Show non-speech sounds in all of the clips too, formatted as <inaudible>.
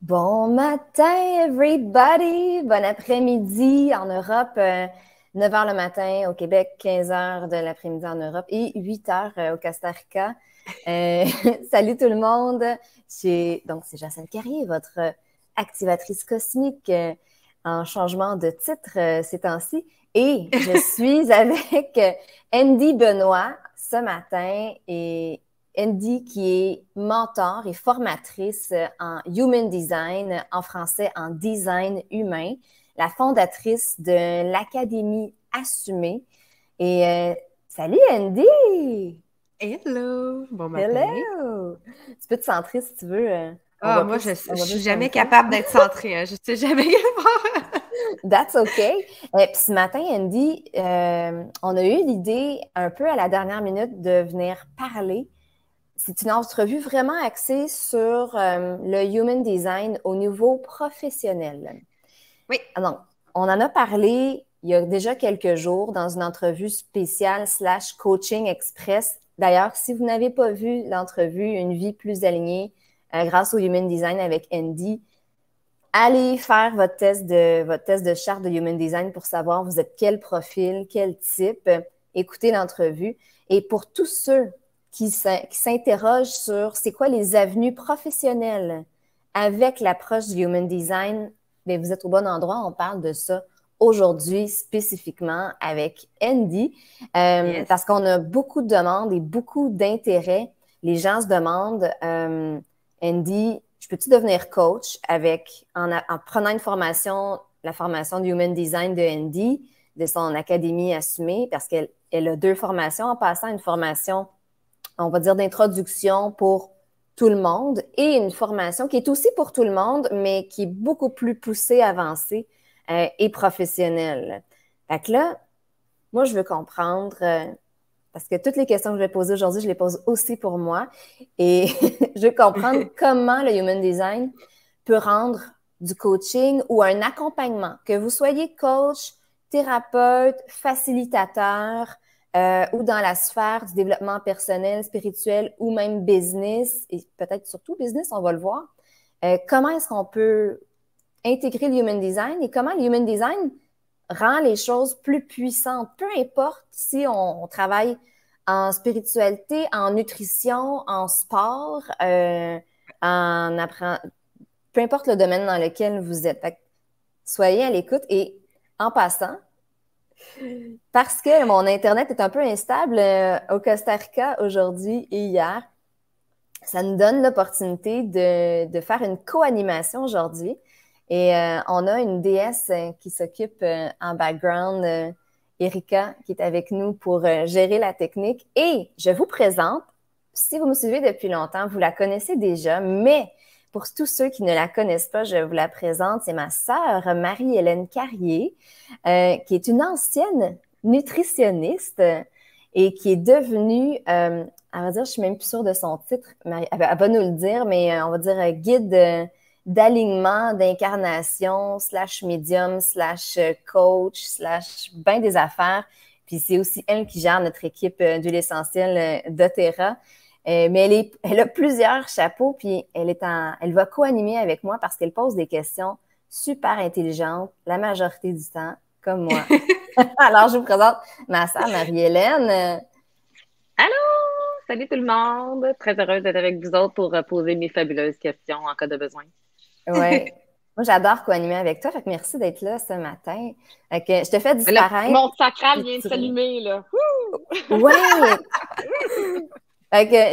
Bon matin, everybody! Bon après-midi en Europe, 9 euh, h le matin au Québec, 15 h de l'après-midi en Europe et 8 h euh, au Costa Rica. Euh, <laughs> salut tout le monde! Donc, c'est Jacinthe Carrier, votre activatrice cosmique en changement de titre ces temps-ci. Et je <laughs> suis avec Andy Benoît ce matin et Andy, qui est mentor et formatrice en Human Design, en français en design humain, la fondatrice de l'Académie Assumée. Et euh, salut Andy! Hello! Bon matin! Hello! Tu peux te centrer si tu veux. Euh, ah, moi, je ne suis jamais capable d'être centrée. Hein. Je ne sais jamais <laughs> That's OK. Et euh, ce matin, Andy, on a eu l'idée un peu à la dernière minute de venir parler c'est une entrevue vraiment axée sur euh, le human design au niveau professionnel. Oui. Alors, on en a parlé il y a déjà quelques jours dans une entrevue spéciale slash coaching express. D'ailleurs, si vous n'avez pas vu l'entrevue Une vie plus alignée euh, grâce au human design avec Andy, allez faire votre test de votre test de charte de human design pour savoir vous êtes quel profil, quel type. Écoutez l'entrevue. Et pour tous ceux qui s'interroge sur c'est quoi les avenues professionnelles avec l'approche du Human Design, mais ben, vous êtes au bon endroit, on parle de ça aujourd'hui spécifiquement avec Andy, euh, parce qu'on a beaucoup de demandes et beaucoup d'intérêts. Les gens se demandent, euh, Andy, je peux-tu devenir coach avec en, prenant une formation, la formation du Human Design de Andy, de son académie assumée, parce qu'elle elle a deux formations en passant une formation on va dire, d'introduction pour tout le monde et une formation qui est aussi pour tout le monde, mais qui est beaucoup plus poussée, avancée euh, et professionnelle. Fait que là, moi, je veux comprendre, euh, parce que toutes les questions que je vais poser aujourd'hui, je les pose aussi pour moi, et <laughs> je veux comprendre <laughs> comment le Human Design peut rendre du coaching ou un accompagnement, que vous soyez coach, thérapeute, facilitateur, euh, ou dans la sphère du développement personnel, spirituel ou même business, et peut-être surtout business, on va le voir, euh, comment est-ce qu'on peut intégrer le human design et comment le human design rend les choses plus puissantes, peu importe si on, travaille en spiritualité, en nutrition, en sport, euh, en peu importe le domaine dans lequel vous êtes. soyez à l'écoute et en passant, parce que mon Internet est un peu instable euh, au Costa Rica aujourd'hui et hier. Ça nous donne l'opportunité de, faire une co-animation aujourd'hui. Et euh, on a une déesse euh, qui s'occupe en background, Erika, qui est avec nous pour gérer la technique. Et je vous présente, si vous me suivez depuis longtemps, vous la connaissez déjà, mais pour tous ceux qui ne la connaissent pas, je vous la présente. C'est ma sœur Marie-Hélène Carrier, euh, qui est une ancienne nutritionniste et qui est devenue, euh, à dire, je suis même plus sûre de son titre. Marie, elle va nous le dire, mais euh, on va dire euh, guide d'alignement, d'incarnation, slash médium, slash coach, slash bain des affaires. Puis c'est aussi elle qui gère notre équipe de l'essentiel d'Otera. Euh, mais <laughs> elle, a plusieurs chapeaux, puis elle, est en, elle va co-animer avec moi parce qu'elle pose des questions super intelligentes la majorité du temps, comme moi. <laughs> <laughs> Alors, je vous présente ma sœur Marie-Hélène. Allô! Salut tout le monde! Très heureuse d'être avec vous autres pour poser mes fabuleuses questions en cas de besoin. oui. Moi, j'adore co-animer avec toi. Fait merci d'être là ce matin. Fait je te fais disparaître. mon sacral vient de s'allumer, là. oui!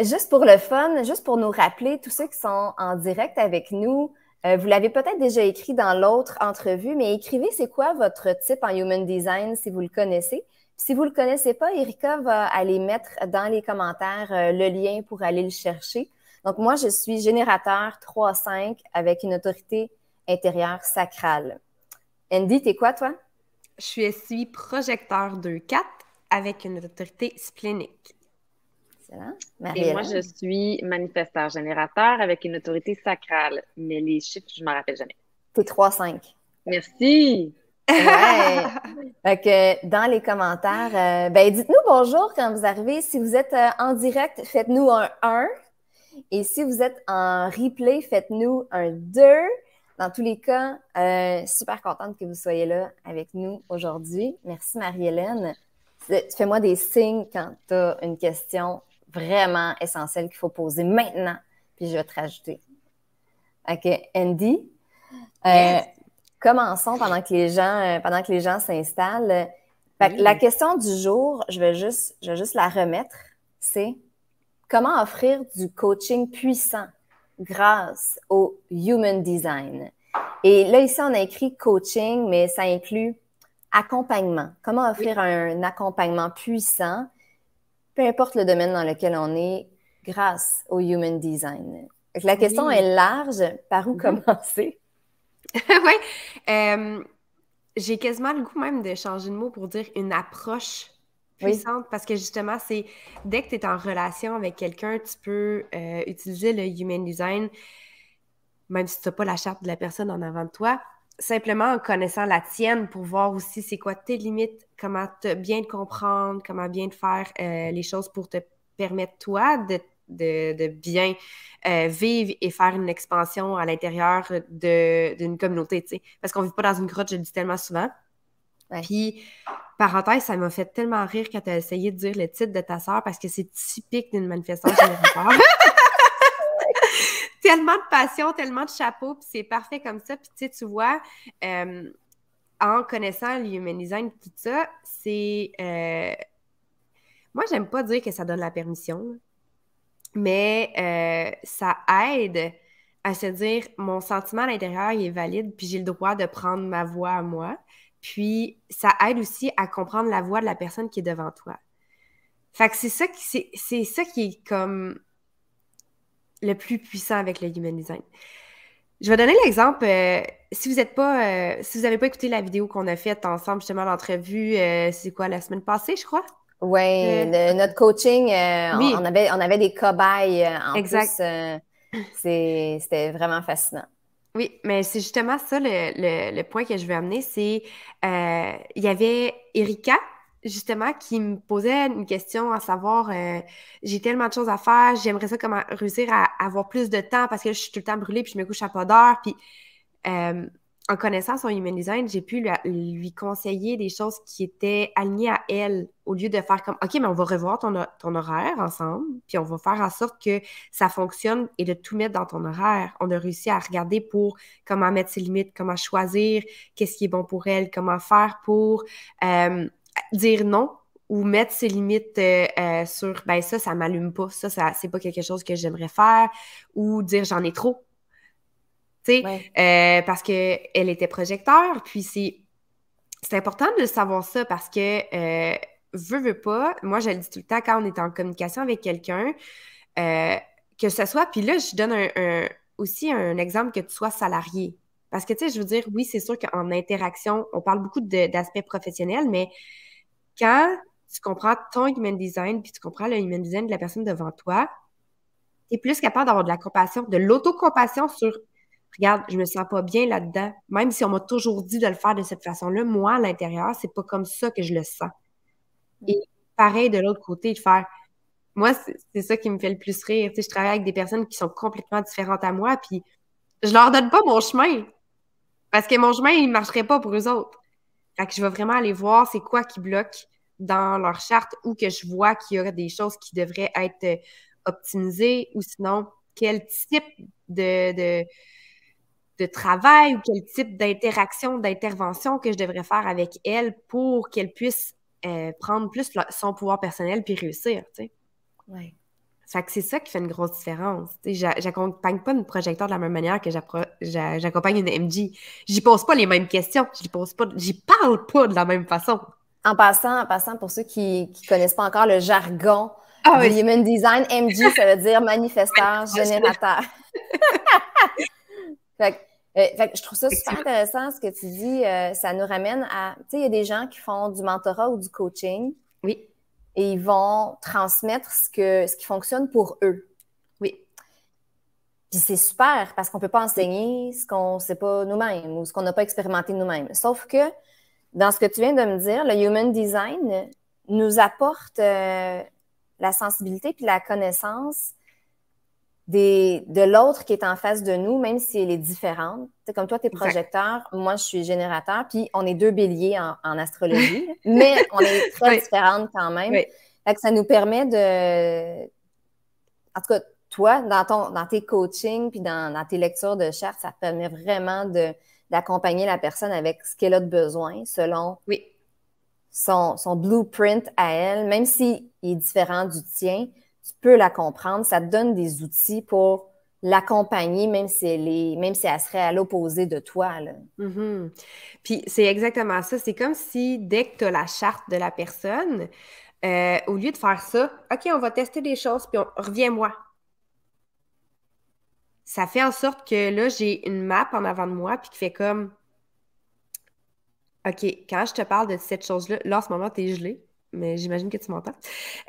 juste pour le fun, juste pour nous rappeler, tous ceux qui sont en direct avec nous, euh, vous l'avez peut-être déjà écrit dans l'autre entrevue, mais écrivez c'est quoi votre type en Human Design si vous le connaissez. si vous ne le connaissez pas, Erika va aller mettre dans les commentaires euh, le lien pour aller le chercher. Donc, moi, je suis générateur 3-5 avec une autorité intérieure sacrale. Andy, t'es quoi, toi? Je suis projecteur 2-4 avec une autorité splénique. Et moi, je suis manifesteur générateur avec une autorité sacrale, mais les chiffres, je ne m'en rappelle jamais. T'es 3-5. Merci. dans les commentaires, euh, ben dites-nous bonjour quand vous arrivez. Si vous êtes euh, en direct, faites-nous un 1. Et si vous êtes en replay, faites-nous un 2. Dans tous les cas, euh, super contente que vous soyez là avec nous aujourd'hui. Merci Marie-Hélène. Fais-moi des signes quand tu as une question vraiment essentiel qu'il faut poser maintenant. Puis je vais te rajouter. OK, Andy. Euh, commençons pendant que les gens, euh, pendant que les gens s'installent. La question du jour, je vais juste, je juste la remettre. C'est comment offrir du coaching puissant grâce au human design. Et là, ici, on a écrit coaching, mais ça inclut accompagnement. Comment offrir un accompagnement puissant peu importe le domaine dans lequel on est, grâce au Human Design. la question est large. Par où mm-hmm. commencer? <laughs> oui. Euh, j'ai quasiment le goût même de changer de mot pour dire une approche puissante parce que justement, c'est dès que tu es en relation avec quelqu'un, tu peux euh, utiliser le Human Design, même si tu n'as pas la charte de la personne en avant de toi simplement en connaissant la tienne pour voir aussi c'est quoi tes limites, comment te, bien te comprendre, comment bien te faire euh, les choses pour te permettre, toi, de, de, bien euh, vivre et faire une expansion à l'intérieur d'une communauté, tu sais. Parce qu'on ne vit pas dans une grotte, je le dis tellement souvent. Puis, parenthèse, ça m'a fait tellement rire quand tu as essayé de dire le titre de ta sœur parce que c'est typique d'une manifestation de <laughs> tellement de passion, tellement de chapeau, puis c'est parfait comme ça. Puis tu sais, tu vois, euh, en connaissant le design, tout ça, c'est. Euh, moi, j'aime pas dire que ça donne la permission, mais euh, ça aide à se dire mon sentiment à l'intérieur, il est valide, puis j'ai le droit de prendre ma voix à moi. Puis ça aide aussi à comprendre la voix de la personne qui est devant toi. Fait que c'est ça qui, c'est, ça qui est comme le plus puissant avec le human design. Je vais donner l'exemple. Euh, si vous n'êtes pas, euh, si vous n'avez pas écouté la vidéo qu'on a faite ensemble, justement, l'entrevue, euh, c'est quoi, la semaine passée, je crois? Oui, notre coaching, on, avait, on avait des cobayes en exact. plus. C'était vraiment fascinant. Oui, mais c'est justement ça le, le, point que je veux amener, c'est il y avait Erika justement, qui me posait une question à savoir euh, j'ai tellement de choses à faire, j'aimerais ça comment réussir à, avoir plus de temps parce que je suis tout le temps brûlée puis je me couche à pas d'heure. Puis euh, en connaissant son human design, j'ai pu lui, conseiller des choses qui étaient alignées à elle au lieu de faire comme OK, mais on va revoir ton, horaire ensemble, puis on va faire en sorte que ça fonctionne et de tout mettre dans ton horaire. On a réussi à regarder pour comment mettre ses limites, comment choisir, qu'est-ce qui est bon pour elle, comment faire pour. Euh, dire non ou mettre ses limites euh, euh, sur ben ça, ça m'allume pas, ça, ça c'est pas quelque chose que j'aimerais faire, ou dire j'en ai trop. Tu sais, euh, parce qu'elle était projecteur, puis c'est. C'est important de savoir ça parce que veut, veut pas. Moi, je le dis tout le temps quand on est en communication avec quelqu'un, que ce soit, puis là, je donne aussi un exemple que tu sois salarié. Parce que, tu sais, je veux dire, oui, c'est sûr qu'en interaction, on parle beaucoup d'aspects professionnels, mais quand tu comprends ton human design, puis tu comprends le human design de la personne devant toi, tu es plus capable d'avoir de la compassion, de l'autocompassion sur regarde, je me sens pas bien là-dedans. Même si on m'a toujours dit de le faire de cette façon-là, moi, à l'intérieur, c'est pas comme ça que je le sens. Mm. Et pareil de l'autre côté, de faire moi, c'est ça qui me fait le plus rire. Tu sais, je travaille avec des personnes qui sont complètement différentes à moi, puis je leur donne pas mon chemin. Parce que mon chemin, il marcherait pas pour eux autres que je vais vraiment aller voir c'est quoi qui bloque dans leur charte ou que je vois qu'il y a des choses qui devraient être euh, optimisées ou sinon quel type de, de, travail ou quel type d'interaction, d'intervention que je devrais faire avec elle pour qu'elle puisse euh, prendre plus son pouvoir personnel puis réussir. Tu sais. Oui. Fait que c'est ça qui fait une grosse différence. J'accompagne pas une projecteur de la même manière que j'accompagne une MG. J'y pose pas les mêmes questions. J'y pose pas, j'y parle pas de la même façon. En passant, en passant, pour ceux qui, qui connaissent pas encore le jargon ah human design, MG, ça veut dire manifesteur, <laughs> générateur. <laughs> Euh, je trouve ça super intéressant ce que tu dis. Euh, ça nous ramène à, tu sais, il y a des gens qui font du mentorat ou du coaching. Oui et ils vont transmettre ce, qui fonctionne pour eux. Oui. Puis c'est super parce qu'on ne peut pas enseigner ce qu'on ne sait pas nous-mêmes ou ce qu'on n'a pas expérimenté nous-mêmes. Sauf que dans ce que tu viens de me dire, le human design nous apporte euh, la sensibilité puis la connaissance de l'autre qui est en face de nous, même si elle est différente. comme toi, tu es projecteur, moi, je suis générateur, puis on est deux béliers en, astrologie, <laughs> mais on est très différentes quand même. ça nous permet de. En tout cas, toi, dans, ton, dans tes coachings puis dans, tes lectures de chartes, ça permet vraiment d'accompagner la personne avec ce qu'elle a de besoin selon oui. son, son blueprint à elle, même s'il est différent du tien tu peux la comprendre. Ça te donne des outils pour l'accompagner, même si elle même si elle serait à l'opposé de toi. Mm-hmm. Puis c'est exactement ça. C'est comme si dès que tu as la charte de la personne, euh, au lieu de faire ça, OK, on va tester des choses, puis on revient moi Ça fait en sorte que là, j'ai une map en avant de moi, puis qui fait comme OK, quand je te parle de cette chose-là, là, en ce moment, tu es gelé mais j'imagine que tu m'entends.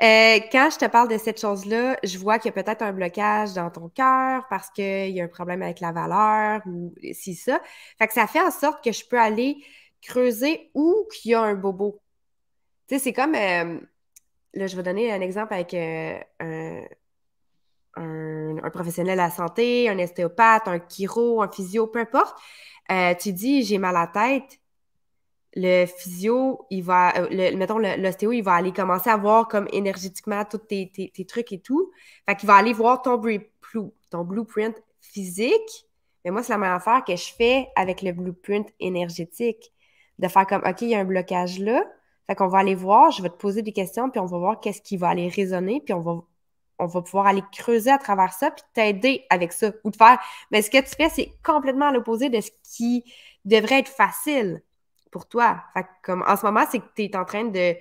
Euh, quand je te parle de cette chose-là, je vois qu'il y a peut-être un blocage dans ton cœur parce qu'il y a un problème avec la valeur ou si ça. Fait que ça fait en sorte que je peux aller creuser où qu'il y a un bobo. Tu sais, c'est comme. Euh, là, je vais donner un exemple avec euh, un, professionnel de la santé, un ostéopathe, un chiro, un physio, peu importe. tu dis j'ai mal à la tête le physio, il va, euh, le, mettons, l'ostéo, il va aller commencer à voir comme énergétiquement tous tes, trucs et tout. Fait qu'il va aller voir ton, ton blueprint physique. Mais moi, c'est la même affaire que je fais avec le blueprint énergétique. De faire comme, OK, il y a un blocage là. Fait qu'on va aller voir, je vais te poser des questions, puis on va voir qu'est-ce qui va aller résonner, puis on va, on va pouvoir aller creuser à travers ça, puis t'aider avec ça. Ou de faire, mais ce que tu fais, c'est complètement l'opposé de ce qui devrait être facile pour toi. en ce moment, c'est que tu es en train de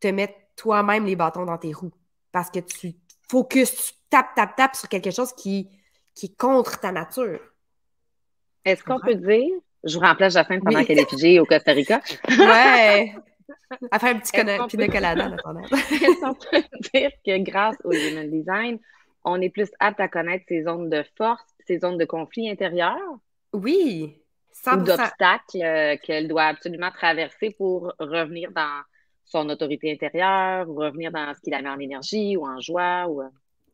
te mettre toi-même les bâtons dans tes roues parce que tu focuses, tu tapes, tapes, tapes sur quelque chose qui, qui est contre ta nature. Est-ce qu'on peut dire, je vous remplace fin pendant qu'elle est figée au Costa Rica? <laughs> ouais! Elle un petit pina colada <laughs> Est-ce qu'on peut dire que grâce au human design, on est plus apte à connaître ces zones de force, ses zones de conflit intérieur? Oui, d'obstacles euh, qu'elle doit absolument traverser pour revenir dans son autorité intérieure ou revenir dans ce qui la met en énergie ou en joie ou... Euh.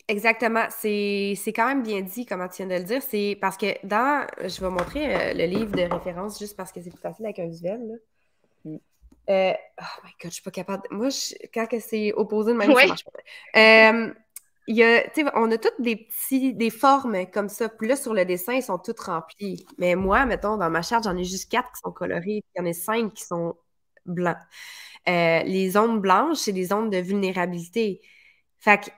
Exactement. C'est quand même bien dit, comment tu viens de le dire. C'est parce que dans. Je vais montrer euh, le livre de référence juste parce que c'est plus facile avec un visuel. Là. Mm. oh my god, je suis pas capable. De... Moi, je... quand c'est opposé de même, ça marche pas il y a, on a toutes des petits, des formes comme ça. Puis là, sur le dessin, ils sont toutes remplies. Mais moi, mettons, dans ma charte, j'en ai juste quatre qui sont colorées. Il y en a cinq qui sont blancs. Euh, les zones blanches, c'est des zones de vulnérabilité. Fait que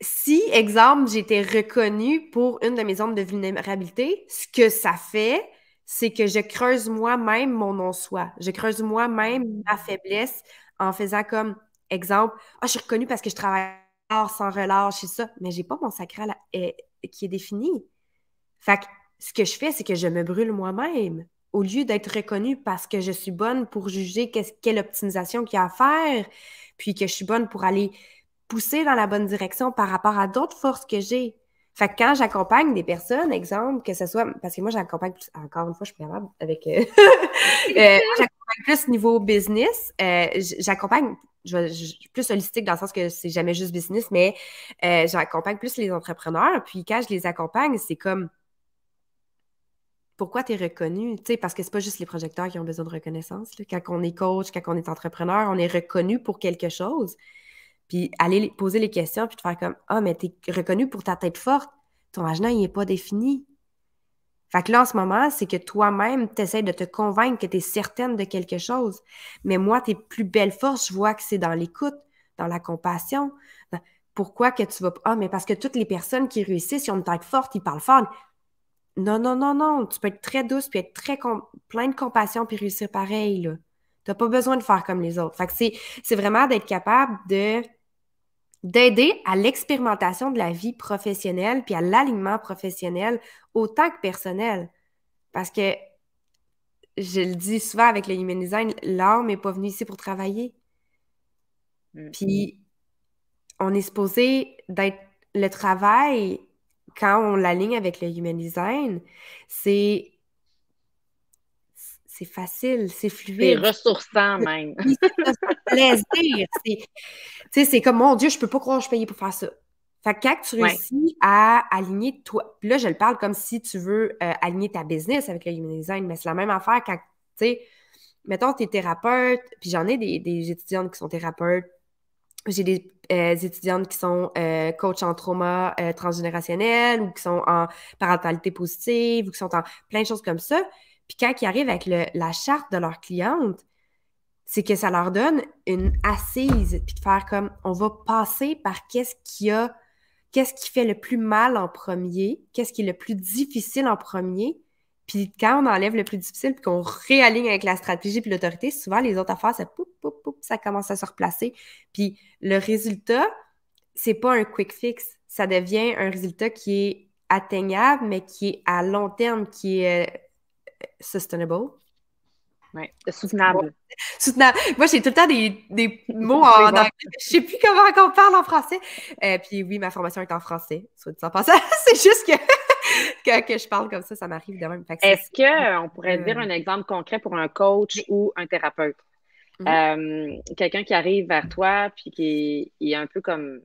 si, exemple, j'étais reconnue pour une de mes zones de vulnérabilité, ce que ça fait, c'est que je creuse moi-même mon non-soi. Je creuse moi-même ma faiblesse en faisant comme, exemple, ah, je suis reconnue parce que je travaille sans relâche et ça, mais j'ai pas mon sacral qui est défini. Fait que ce que je fais, c'est que je me brûle moi-même au lieu d'être reconnue parce que je suis bonne pour juger quelle optimisation qu'il y a à faire, puis que je suis bonne pour aller pousser dans la bonne direction par rapport à d'autres forces que j'ai. Fait que quand j'accompagne des personnes, exemple, que ce soit, parce que moi j'accompagne encore une fois, je suis capable avec, euh, <laughs> euh, <laughs> j'accompagne plus niveau business, euh, j'accompagne je, suis plus holistique dans le sens que c'est jamais juste business, mais euh, j'accompagne plus les entrepreneurs. Puis quand je les accompagne, c'est comme pourquoi tu es reconnu? parce que c'est pas juste les projecteurs qui ont besoin de reconnaissance. Quand on est coach, quand on est entrepreneur, on est reconnu pour quelque chose. Puis aller poser les questions, puis te faire comme Ah, mais tu es reconnu pour ta tête forte. Ton agenda, il est pas défini. Fait que là, en ce moment, c'est que toi-même, tu essaies de te convaincre que tu es certaine de quelque chose. Mais moi, tes plus belles forces, je vois que c'est dans l'écoute, dans la compassion. Pourquoi que tu vas Ah, mais parce que toutes les personnes qui réussissent, ils ont une tête forte, ils parlent fort. Non, non, non, non. Tu peux être très douce, puis être très plein de compassion, puis réussir pareil. Tu n'as pas besoin de faire comme les autres. Fait que c'est vraiment d'être capable de d'aider à l'expérimentation de la vie professionnelle puis à l'alignement professionnel autant que personnel. Parce que, je le dis souvent avec le human design, l'homme n'est pas venu ici pour travailler. Mm. Puis, on est supposé d'être le travail quand on l'aligne avec le human design, c'est c'est facile, c'est fluide. C'est ressourçant même. c'est plaisir. <laughs> C'est, comme, mon Dieu, je ne peux pas croire que je paye pour faire ça. Fait que quand tu réussis à aligner toi, là, je le parle comme si tu veux euh, aligner ta business avec le human design, mais c'est la même affaire quand, tu sais, mettons, tu es thérapeute, puis j'en ai des, des, étudiantes qui sont thérapeutes, j'ai des euh, étudiantes qui sont euh, coach en trauma transgénérationnel ou qui sont en parentalité positive ou qui sont en plein de choses comme ça. Puis quand ils arrivent avec la charte de leur cliente, c'est que ça leur donne une assise, puis de faire comme on va passer par qu'est-ce qui a, qu'est-ce qui fait le plus mal en premier, qu'est-ce qui est le plus difficile en premier. Puis quand on enlève le plus difficile, puis qu'on réaligne avec la stratégie puis l'autorité, souvent les autres affaires, ça poup, poup, poup, ça commence à se replacer. Puis le résultat, c'est pas un quick fix. Ça devient un résultat qui est atteignable, mais qui est à long terme, qui est euh, sustainable. <laughs> soutenable. Moi, j'ai tout le temps des, mots en anglais. Je ne sais plus comment on parle en français. Et euh, puis oui, ma formation est en français, <laughs> c'est juste <laughs> que, que, je parle comme ça, ça m'arrive de même. Est-ce qu'on pourrait euh. dire un exemple concret pour un coach ou un thérapeute? Mm-hmm. Euh, quelqu'un qui arrive vers toi puis qui est un peu comme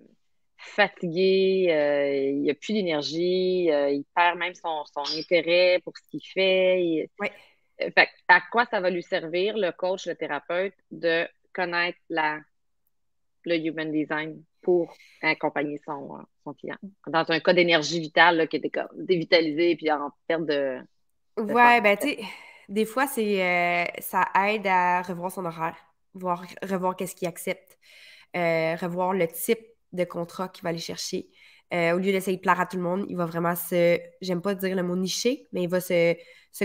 fatigué, euh, il n'a a plus d'énergie, euh, il perd même son, intérêt pour ce qu'il fait. Oui. Euh, à quoi ça va lui servir, le coach, le thérapeute, de connaître la, le human design pour accompagner son, son client? Dans un cas d'énergie vitale qui était comme dévitalisé puis en perte de. Oui, ouais, ben tu des fois, c'est ça aide à revoir son horaire, voir, revoir qu'est-ce qu'il accepte, revoir le type de contrat qu'il va aller chercher. Euh, au lieu d'essayer de plaire à tout le monde, il va vraiment se, j'aime pas dire le mot nicher, mais il va se,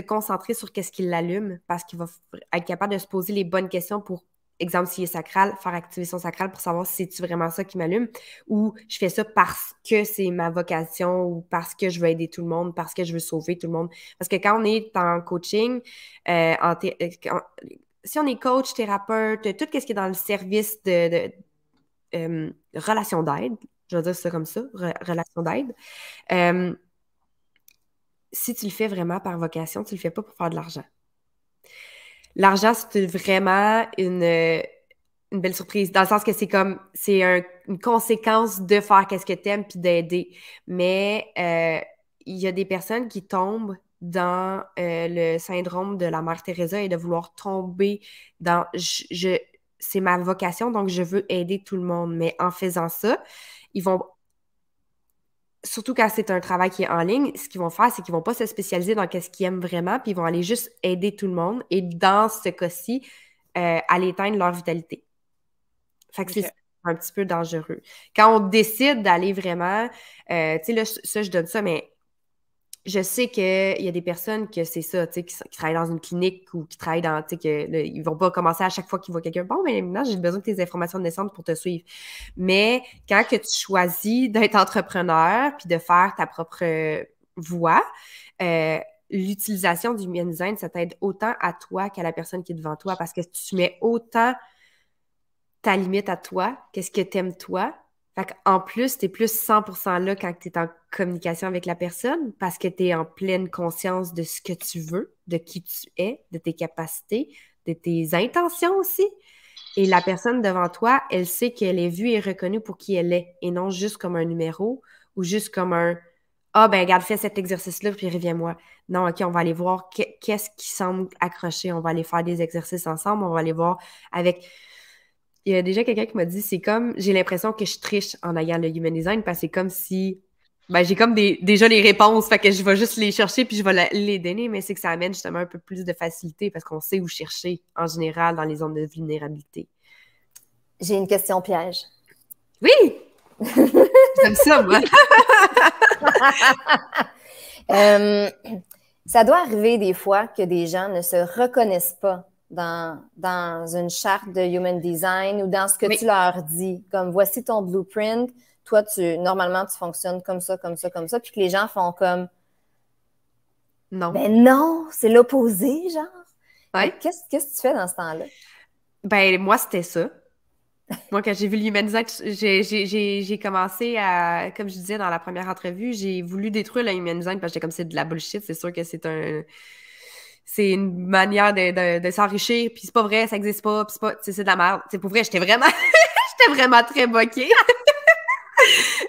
concentrer sur qu'est-ce qui l'allume parce qu'il va être capable de se poser les bonnes questions pour, exemple, s'il est sacral, faire activer son sacral pour savoir si c'est vraiment ça qui m'allume ou je fais ça parce que c'est ma vocation ou parce que je veux aider tout le monde, parce que je veux sauver tout le monde. Parce que quand on est en coaching, euh, euh, si on est coach, thérapeute, tout ce qui est dans le service de euh, relation d'aide, je vais dire ça comme ça, relation d'aide. Euh, si tu le fais vraiment par vocation, tu le fais pas pour faire de l'argent. L'argent, c'est vraiment euh, une, belle surprise, dans le sens que c'est comme, c'est une conséquence de faire qu'est-ce que t'aimes, puis d'aider. Mais il y a des personnes qui tombent dans le syndrome de la mère Teresa et de vouloir tomber dans je c'est ma vocation, donc je veux aider tout le monde. Mais en faisant ça, ils vont surtout quand c'est un travail qui est en ligne, ce qu'ils vont faire, c'est qu'ils vont pas se spécialiser dans ce qu'ils aiment vraiment, puis ils vont aller juste aider tout le monde et dans ce cas-ci, euh, aller éteindre leur vitalité. Fait que c'est un petit peu dangereux. Quand on décide d'aller vraiment, euh, tu sais, là, ça, je donne ça, mais je sais qu'il y a des personnes que c'est ça, qui, qui, travaillent dans une clinique ou qui travaillent dans, tu sais, vont pas commencer à chaque fois qu'ils voient quelqu'un. Bon, mais maintenant, j'ai besoin de tes informations de pour te suivre. Mais quand que tu choisis d'être entrepreneur puis de faire ta propre voie, euh, l'utilisation du human design, ça t'aide autant à toi qu'à la personne qui est devant toi parce que tu mets autant ta limite à toi, qu'est-ce que t'aimes toi, fait plus, tu es plus 100% là quand tu es en communication avec la personne parce que tu es en pleine conscience de ce que tu veux, de qui tu es, de tes capacités, de tes intentions aussi. Et la personne devant toi, elle sait qu'elle est vue et reconnue pour qui elle est et non juste comme un numéro ou juste comme un Ah, ben, regarde, fais cet exercice-là puis reviens-moi. Non, OK, on va aller voir qu'est-ce qui semble accroché. On va aller faire des exercices ensemble. On va aller voir avec il y a déjà quelqu'un qui m'a dit c'est comme j'ai l'impression que je triche en ayant le human design parce que c'est comme si ben, j'ai comme déjà les réponses, fait que je vais juste les chercher puis je vais les donner, mais c'est que ça amène justement un peu plus de facilité parce qu'on sait où chercher en général dans les zones de vulnérabilité. J'ai une question piège. Oui! comme <laughs> ça, moi! <laughs> Euh, ça doit arriver des fois que des gens ne se reconnaissent pas dans, dans une charte de human design ou dans ce que tu leur dis. Comme voici ton blueprint, toi, tu normalement, tu fonctionnes comme ça, comme ça, comme ça, puis que les gens font comme Non. Mais ben non, c'est l'opposé, genre. Qu'est-ce que tu fais dans ce temps-là? Ben, moi, c'était ça. Moi, quand j'ai vu le l'human j'ai commencé à, comme je disais dans la première entrevue, j'ai voulu détruire le human design parce que j'étais comme c'est de la bullshit, c'est sûr que c'est un c'est une manière de, s'enrichir, puis c'est pas vrai, ça existe pas, puis c'est pas, de la merde. C'est pour vrai, j'étais vraiment, <laughs> j'étais vraiment très boquée.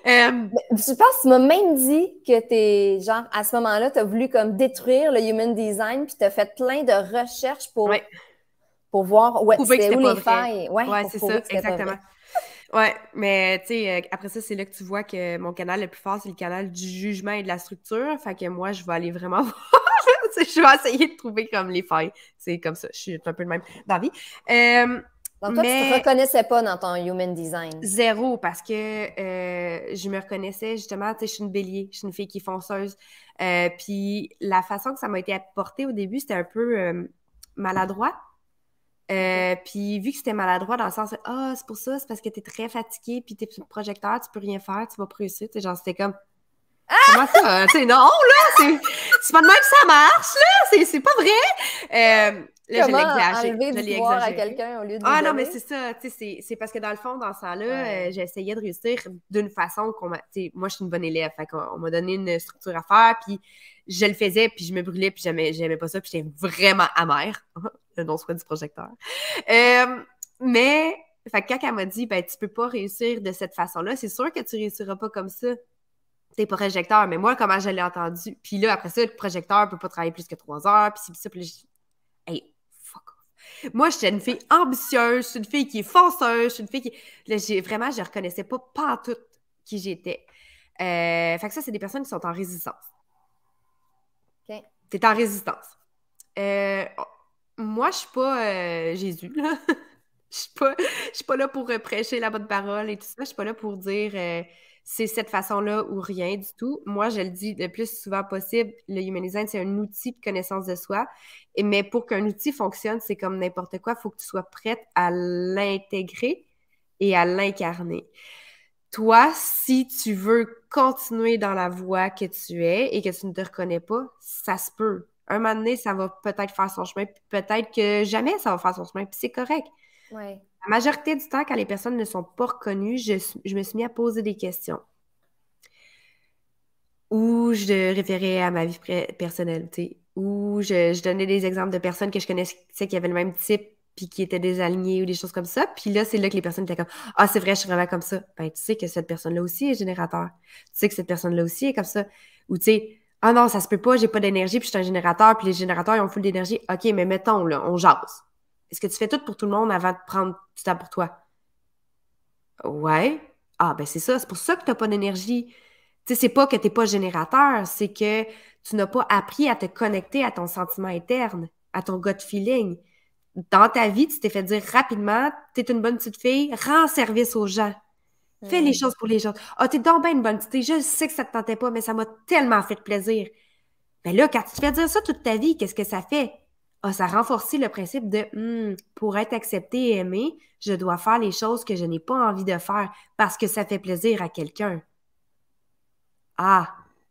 Je <laughs> euh, tu penses, tu m'as même dit que t'es, genre, à ce moment-là, t'as voulu comme détruire le human design, puis t'as fait plein de recherches pour, pour voir où, les failles. Ouais, c'est ça, exactement. Ouais, mais tu sais, euh, après ça, c'est là que tu vois que mon canal le plus fort, c'est le canal du jugement et de la structure. Fait que moi, je vais aller vraiment <laughs> voir <laughs> je vais essayer de trouver comme les failles. C'est comme ça. Je suis un peu le même dans vie. Euh, donc, toi, tu ne te reconnaissais pas dans ton human design. Zéro, parce que euh, je me reconnaissais justement, tu sais, je suis une bélier, je suis une fille qui est fonceuse. Euh, puis la façon que ça m'a été apporté au début, c'était un peu maladroit. puis vu que c'était maladroit dans le sens ah c'est pour ça c'est parce que tu es très fatigué puis t'es projecteur tu peux rien faire tu vas pas réussir genre c'était comme Comment ça? Hein, non, là, c'est pas de même que ça marche, là! C'est pas vrai! Euh, là, Comment je enlever du à quelqu'un au lieu de Ah non, mais c'est ça, c'est parce que dans le fond, dans ça là euh, j'essayais de réussir d'une façon qu'on m'a... moi, je suis une bonne élève, fait qu'on m'a donné une structure à faire, puis je le faisais, puis je me brûlais, puis j'aimais pas ça, puis j'étais vraiment amère. <laughs> le non soit du projecteur. Euh, mais, fait quand elle m'a dit, ben, tu peux pas réussir de cette façon-là, c'est sûr que tu réussiras pas comme ça tes projecteur, Mais moi, comment je l'ai entendu? Puis là, après ça, le projecteur peut pas travailler plus que trois heures. Puis c'est puis hey, fuck off. Moi, j'étais une fille ambitieuse, je suis une fille qui est fonceuse, je suis une fille qui. j'ai, vraiment, je reconnaissais pas, pas tout qui j'étais. Euh, fait que ça, c'est des personnes qui sont en résistance. OK. en résistance. Euh, moi, je suis pas euh, Jésus, là. <laughs> Je suis pas, pas là pour prêcher la bonne parole et tout ça. Je suis pas là pour dire c'est cette façon-là ou rien du tout. Moi, je le dis le plus souvent possible, le human design, c'est un outil de connaissance de soi. Et, mais pour qu'un outil fonctionne, c'est comme n'importe quoi, il faut que tu sois prête à l'intégrer et à l'incarner. Toi, si tu veux continuer dans la voie que tu es et que tu ne te reconnais pas, ça se peut. Un moment donné, ça va peut-être faire son chemin, peut-être que jamais ça va faire son chemin, puis c'est correct. Ouais. La majorité du temps, quand les personnes ne sont pas reconnues, je, me suis mis à poser des questions. Ou je référais à ma vie personnelle, ou je, donnais des exemples de personnes que je connaissais qui avaient le même type puis qui étaient désalignées ou des choses comme ça. Puis là, c'est là que les personnes étaient comme Ah, c'est vrai, je suis vraiment comme ça. Ben, tu sais que cette personne-là aussi est générateur. Tu sais que cette personne-là aussi est comme ça. Ou tu sais, ah non, ça se peut pas, j'ai pas d'énergie, puis je suis un générateur, puis les générateurs, ils ont full d'énergie. OK, mais mettons, là, on jase. Est-ce que tu fais tout pour tout le monde avant de prendre du temps pour toi? Ouais. Ah, ben c'est ça. C'est pour ça que tu n'as pas d'énergie. Tu sais, c'est pas que tu n'es pas générateur, c'est que tu n'as pas appris à te connecter à ton sentiment interne, à ton gut feeling. Dans ta vie, tu t'es fait dire rapidement, tu es une bonne petite fille, rends service aux gens. Fais les choses pour les gens. Ah, tu es donc bien une bonne petite fille. Je sais que ça te tentait pas, mais ça m'a tellement fait plaisir. Mais ben là, quand tu te fais dire ça toute ta vie, qu'est-ce que ça fait? ah, ça renforce le principe de hmm, pour être accepté et aimé, je dois faire les choses que je n'ai pas envie de faire parce que ça fait plaisir à quelqu'un. Ah,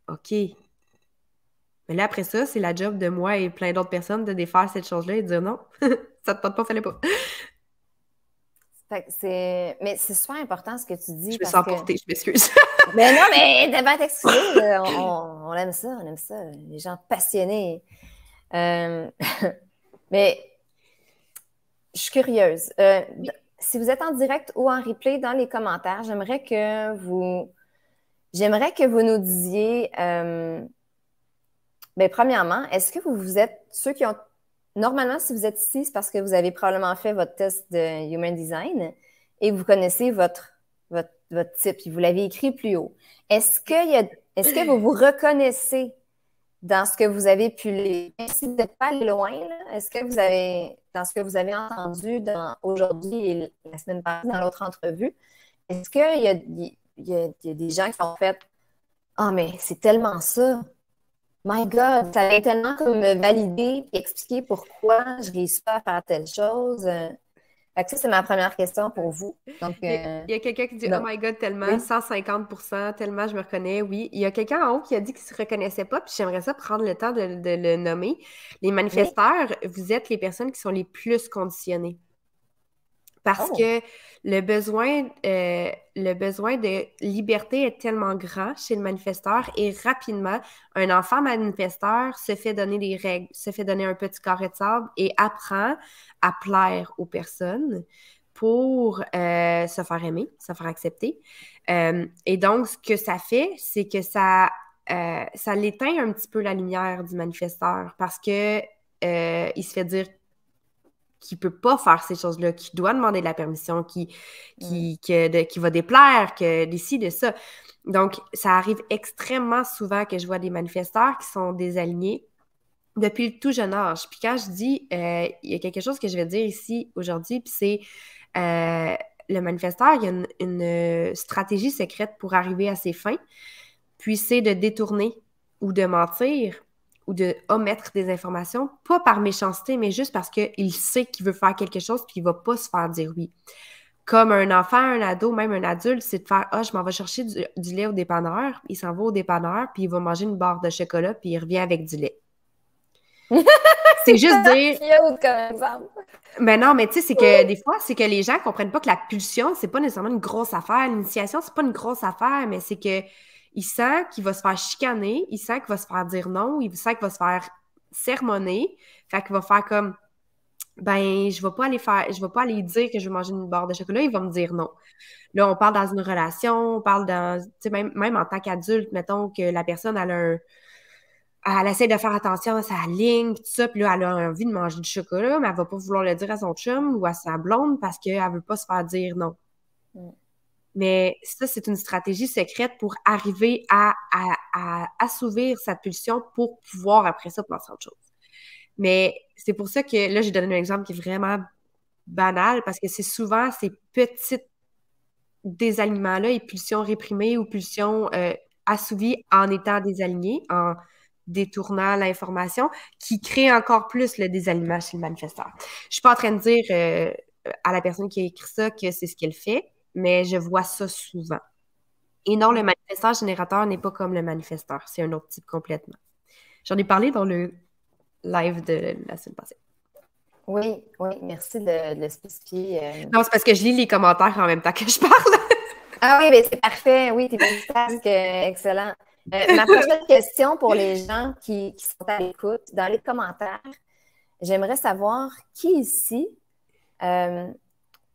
OK. Mais là, après ça, c'est la job de moi et plein d'autres personnes de défaire cette chose-là et de dire non, <laughs> ça te tente pas, fallait pas. c'est... Mais c'est super important ce que tu dis. Je me sens je m'excuse. <laughs> mais non, mais d'abord, t'excuser. on, aime ça, on aime ça. Les gens passionnés. Euh, <laughs> mais je suis curieuse. Euh, si vous êtes en direct ou en replay dans les commentaires, j'aimerais que vous j'aimerais que vous nous disiez euh, ben, premièrement, est-ce que vous, vous êtes ceux qui ont normalement si vous êtes ici, c'est parce que vous avez probablement fait votre test de human design et vous connaissez votre votre, type vous l'avez écrit plus haut. Est-ce que est-ce que vous vous reconnaissez dans ce que vous avez pu lire. Si vous n'êtes pas loin, est-ce que vous avez, dans ce que vous avez entendu aujourd'hui et la semaine passée dans l'autre entrevue, est-ce qu'il y a, des gens qui ont fait Ah, mais c'est tellement ça! My God, ça été tellement comme me valider et expliquer pourquoi je réussis pas à faire telle chose. Euh, ça, c'est ma première question pour vous. Euh, il y a quelqu'un qui dit Oh my God, tellement, 150 tellement je me reconnais, oui. Il y a quelqu'un en haut qui a dit qu'il ne se reconnaissait pas, puis j'aimerais ça prendre le temps de, le nommer. Les manifesteurs, vous êtes les personnes qui sont les plus conditionnées. Parce oh. que le besoin, euh, le besoin de liberté est tellement grand chez le manifesteur et rapidement, un enfant manifesteur se fait donner des règles, se fait donner un petit carré de sable et apprend à plaire aux personnes pour euh, se faire aimer, se faire accepter. Euh, et donc, ce que ça fait, c'est que ça, ça l'éteint un petit peu la lumière du manifesteur parce que il se fait dire qui peut pas faire ces choses-là, qui doit demander de la permission, qui, qui, mm. qui va déplaire, que d'ici, de ça. Donc, ça arrive extrêmement souvent que je vois des manifesteurs qui sont désalignés depuis le tout jeune âge. Puis quand je dis, euh, il y a quelque chose que je vais dire ici aujourd'hui, puis c'est euh, le manifesteur, il y a une, euh, stratégie secrète pour arriver à ses fins, puis c'est de détourner ou de mentir ou de omettre des informations, pas par méchanceté, mais juste parce qu'il sait qu'il veut faire quelque chose puis il va pas se faire dire oui. Comme un enfant, un ado, même un adulte, c'est de faire Ah, je m'en vais chercher du, lait au dépanneur. Il s'en va au dépanneur, puis il va manger une barre de chocolat, puis il revient avec du lait. <laughs> c'est juste dire. Mais non, mais tu sais, c'est que des fois, c'est que les gens ne comprennent pas que la pulsion, c'est pas nécessairement une grosse affaire. L'initiation, c'est pas une grosse affaire, mais c'est que il sent qu'il va se faire chicaner, il sent qu'il va se faire dire non, il sent qu'il va se faire sermonner. Fait qu'il va faire comme ben je vais pas aller faire je vais pas aller dire que je vais manger une barre de chocolat, il va me dire non. Là, on parle dans une relation, on parle dans tu sais même, même en tant qu'adulte, mettons que la personne elle a un elle essaie de faire attention à sa ligne, pis tout ça, puis là, elle a envie de manger du chocolat, mais elle va pas vouloir le dire à son chum ou à sa blonde parce qu'elle veut pas se faire dire non. Mm. Mais ça, c'est une stratégie secrète pour arriver à, assouvir cette pulsion pour pouvoir après ça penser autre chose. Mais c'est pour ça que là, j'ai donné un exemple qui est vraiment banal parce que c'est souvent ces petits désalignements là et pulsions réprimées ou pulsions euh, assouvies en étant désalignées, en détournant l'information, qui créent encore plus le désalignement chez le manifesteur. Je ne suis pas en train de dire euh, à la personne qui a écrit ça que c'est ce qu'elle fait mais je vois ça souvent. Et non, le manifesteur générateur n'est pas comme le manifesteur. C'est un autre type complètement. J'en ai parlé dans le live de la semaine passée. Oui, oui, merci de, le spécifier. Euh. Non, c'est parce que je lis les commentaires en même temps que je parle. ah oui, mais ben, c'est parfait. Oui, t'es que euh, Excellent. Euh, ma prochaine question pour les gens qui, sont à l'écoute, dans les commentaires, j'aimerais savoir qui ici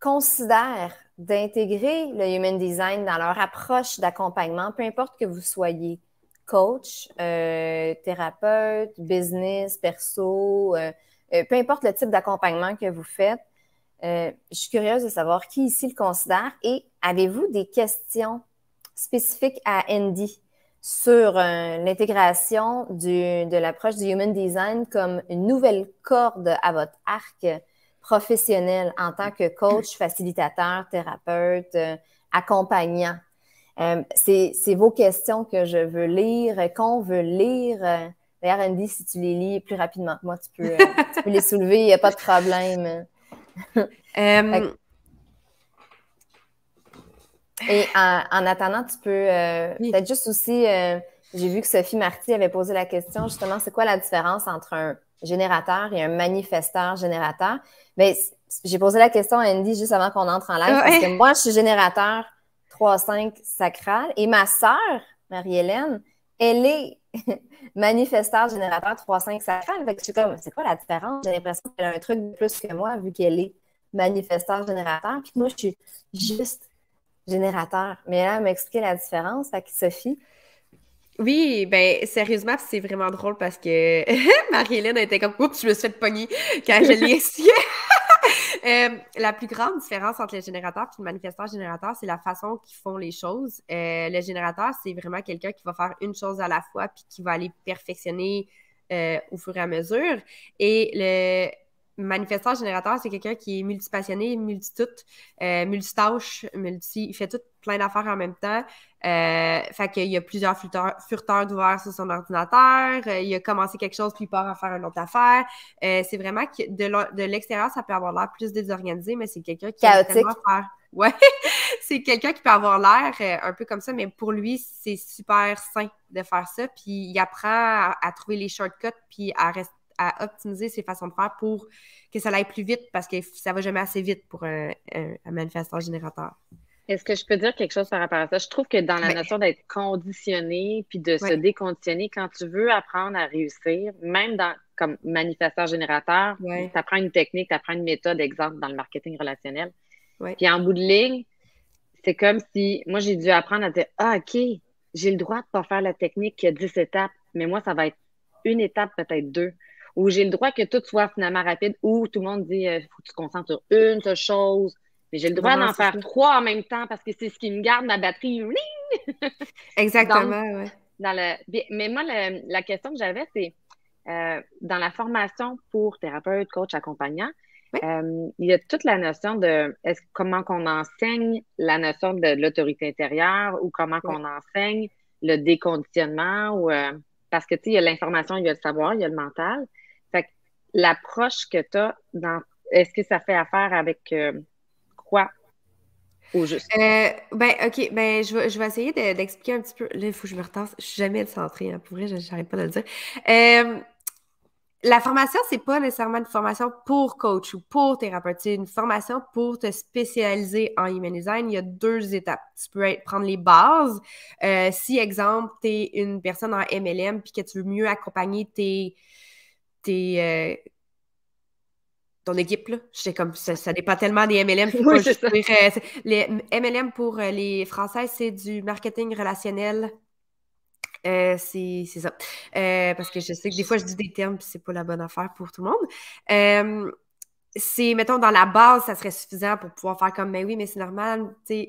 considère d'intégrer le human design dans leur approche d'accompagnement, peu importe que vous soyez coach, euh, thérapeute, business, perso, euh, euh, peu importe le type d'accompagnement que vous faites. je suis curieuse de savoir qui ici le considère et avez-vous des questions spécifiques à Andy sur l'intégration de l'approche du human design comme une nouvelle corde à votre arc professionnel en tant que coach, facilitateur, thérapeute, euh, accompagnant. Euh, c'est vos questions que je veux lire, qu'on veut lire. D'ailleurs, si tu les lis plus rapidement que moi, tu peux, euh, <laughs> les soulever, il n'y a pas de problème. <laughs> Et en, attendant, tu peux peut-être juste aussi, j'ai vu que Sophie Marty avait posé la question justement, c'est quoi la différence entre un générateur et un manifesteur générateur. Mais ben, j'ai posé la question à Andy juste avant qu'on entre en live, parce que moi, je suis générateur 3-5 sacral et ma sœur, Marie-Hélène, elle est <laughs> manifesteur générateur 3-5 sacral. Fait que je suis comme, c'est quoi la différence? J'ai l'impression qu'elle a un truc de plus que moi, vu qu'elle est manifesteur générateur. Puis moi, je suis juste générateur. Mais là, elle m'a expliqué la différence. Fait que Sophie, oui, ben sérieusement, c'est vraiment drôle parce que <laughs> Marie-Hélène était comme Oups, je me suis fait pogner quand je l'ai <laughs> essayé! Euh, » la plus grande différence entre le générateur et le manifesteur générateur, c'est la façon qu'ils font les choses. Euh, le générateur, c'est vraiment quelqu'un qui va faire une chose à la fois puis qui va aller perfectionner euh, au fur et à mesure. Et le manifesteur générateur, c'est quelqu'un qui est multipassionné, multitouche, multitâche, multi, il fait tout plein d'affaires en même temps. Euh, fait qu'il y a plusieurs furteurs d'ouvert sur son ordinateur. Euh, il a commencé quelque chose, puis il part à faire une autre affaire. Euh, c'est vraiment que de l'extérieur, ça peut avoir l'air plus désorganisé, mais c'est quelqu'un qui a faire. <laughs> Ouais, c'est quelqu'un qui peut avoir l'air euh, un peu comme ça, mais pour lui, c'est super sain de faire ça. Puis il apprend à, trouver les shortcuts, puis à optimiser ses façons de faire pour que ça aille plus vite parce que ça va jamais assez vite pour un, manifestant un manifesteur générateur. Est-ce que je peux dire quelque chose par rapport à ça? Je trouve que dans la ben, notion d'être conditionné puis de se déconditionner, quand tu veux apprendre à réussir, même comme manifesteur générateur, tu apprends une technique, tu apprends une méthode, exemple, dans le marketing relationnel. Puis en bout de ligne, c'est comme si moi, j'ai dû apprendre à dire Ah, OK, j'ai le droit de ne pas faire la technique qui a 10 étapes, mais moi, ça va être une étape, peut-être deux. Ou j'ai le droit que tout soit finalement rapide, ou tout le monde dit euh, Faut que tu te concentres sur une seule chose mais j'ai le droit d'en faire trois en même temps parce que c'est ce qui me garde ma batterie. <laughs> Exactement, dans, le, mais moi, la question que j'avais, c'est euh, dans la formation pour thérapeute, coach, accompagnant, euh, il y a toute la notion de comment qu'on enseigne la notion de l'autorité intérieure ou comment qu'on enseigne le déconditionnement ou euh, parce que tu sais, il y a l'information, il y a le savoir, il y a le mental. Fait l'approche que tu as dans est-ce que ça fait affaire avec Quoi Au juste. Euh, ben, OK. Ben, je vais, essayer d'expliquer un petit peu. Là, il faut que je me retense. Je suis jamais centrée. Hein. Pour vrai, n'arrive pas de le dire. Euh, la formation, c'est pas nécessairement une formation pour coach ou pour thérapeute. C'est une formation pour te spécialiser en human design. Il y a deux étapes. Tu peux prendre les bases. Euh, si, exemple, tu es une personne en MLM puis que tu veux mieux accompagner tes, tes, ton équipe, là. sais, comme, ça, n'est pas tellement des MLM. <laughs> Euh, c'est les MLM pour euh, les Français, c'est du marketing relationnel. Euh, c'est ça. parce que je sais que des fois, je dis des termes, puis c'est pas la bonne affaire pour tout le monde. c'est, mettons, dans la base, ça serait suffisant pour pouvoir faire comme, mais ben oui, mais c'est normal, tu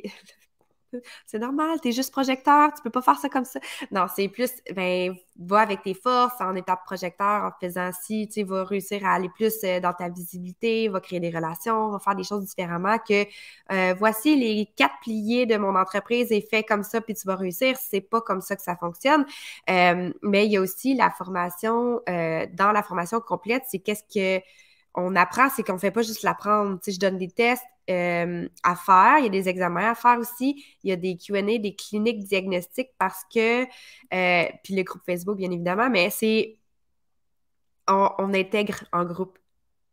c'est normal, tu es juste projecteur, tu peux pas faire ça comme ça. Non, c'est plus, ben, va avec tes forces en étape projecteur, en faisant ci, tu vas réussir à aller plus euh, dans ta visibilité, va créer des relations, va faire des choses différemment que euh, voici les quatre piliers de mon entreprise et fait comme ça puis tu vas réussir. C'est pas comme ça que ça fonctionne. Euh, mais il y a aussi la formation, dans la formation complète, c'est qu'est-ce que on apprend, c'est qu'on fait pas juste l'apprendre. Tu sais, je donne des tests, euh, à faire, il y a des examens à faire aussi, il y a des QA, des cliniques diagnostiques parce que, euh, puis le groupe Facebook, bien évidemment, mais c'est, on, intègre en groupe.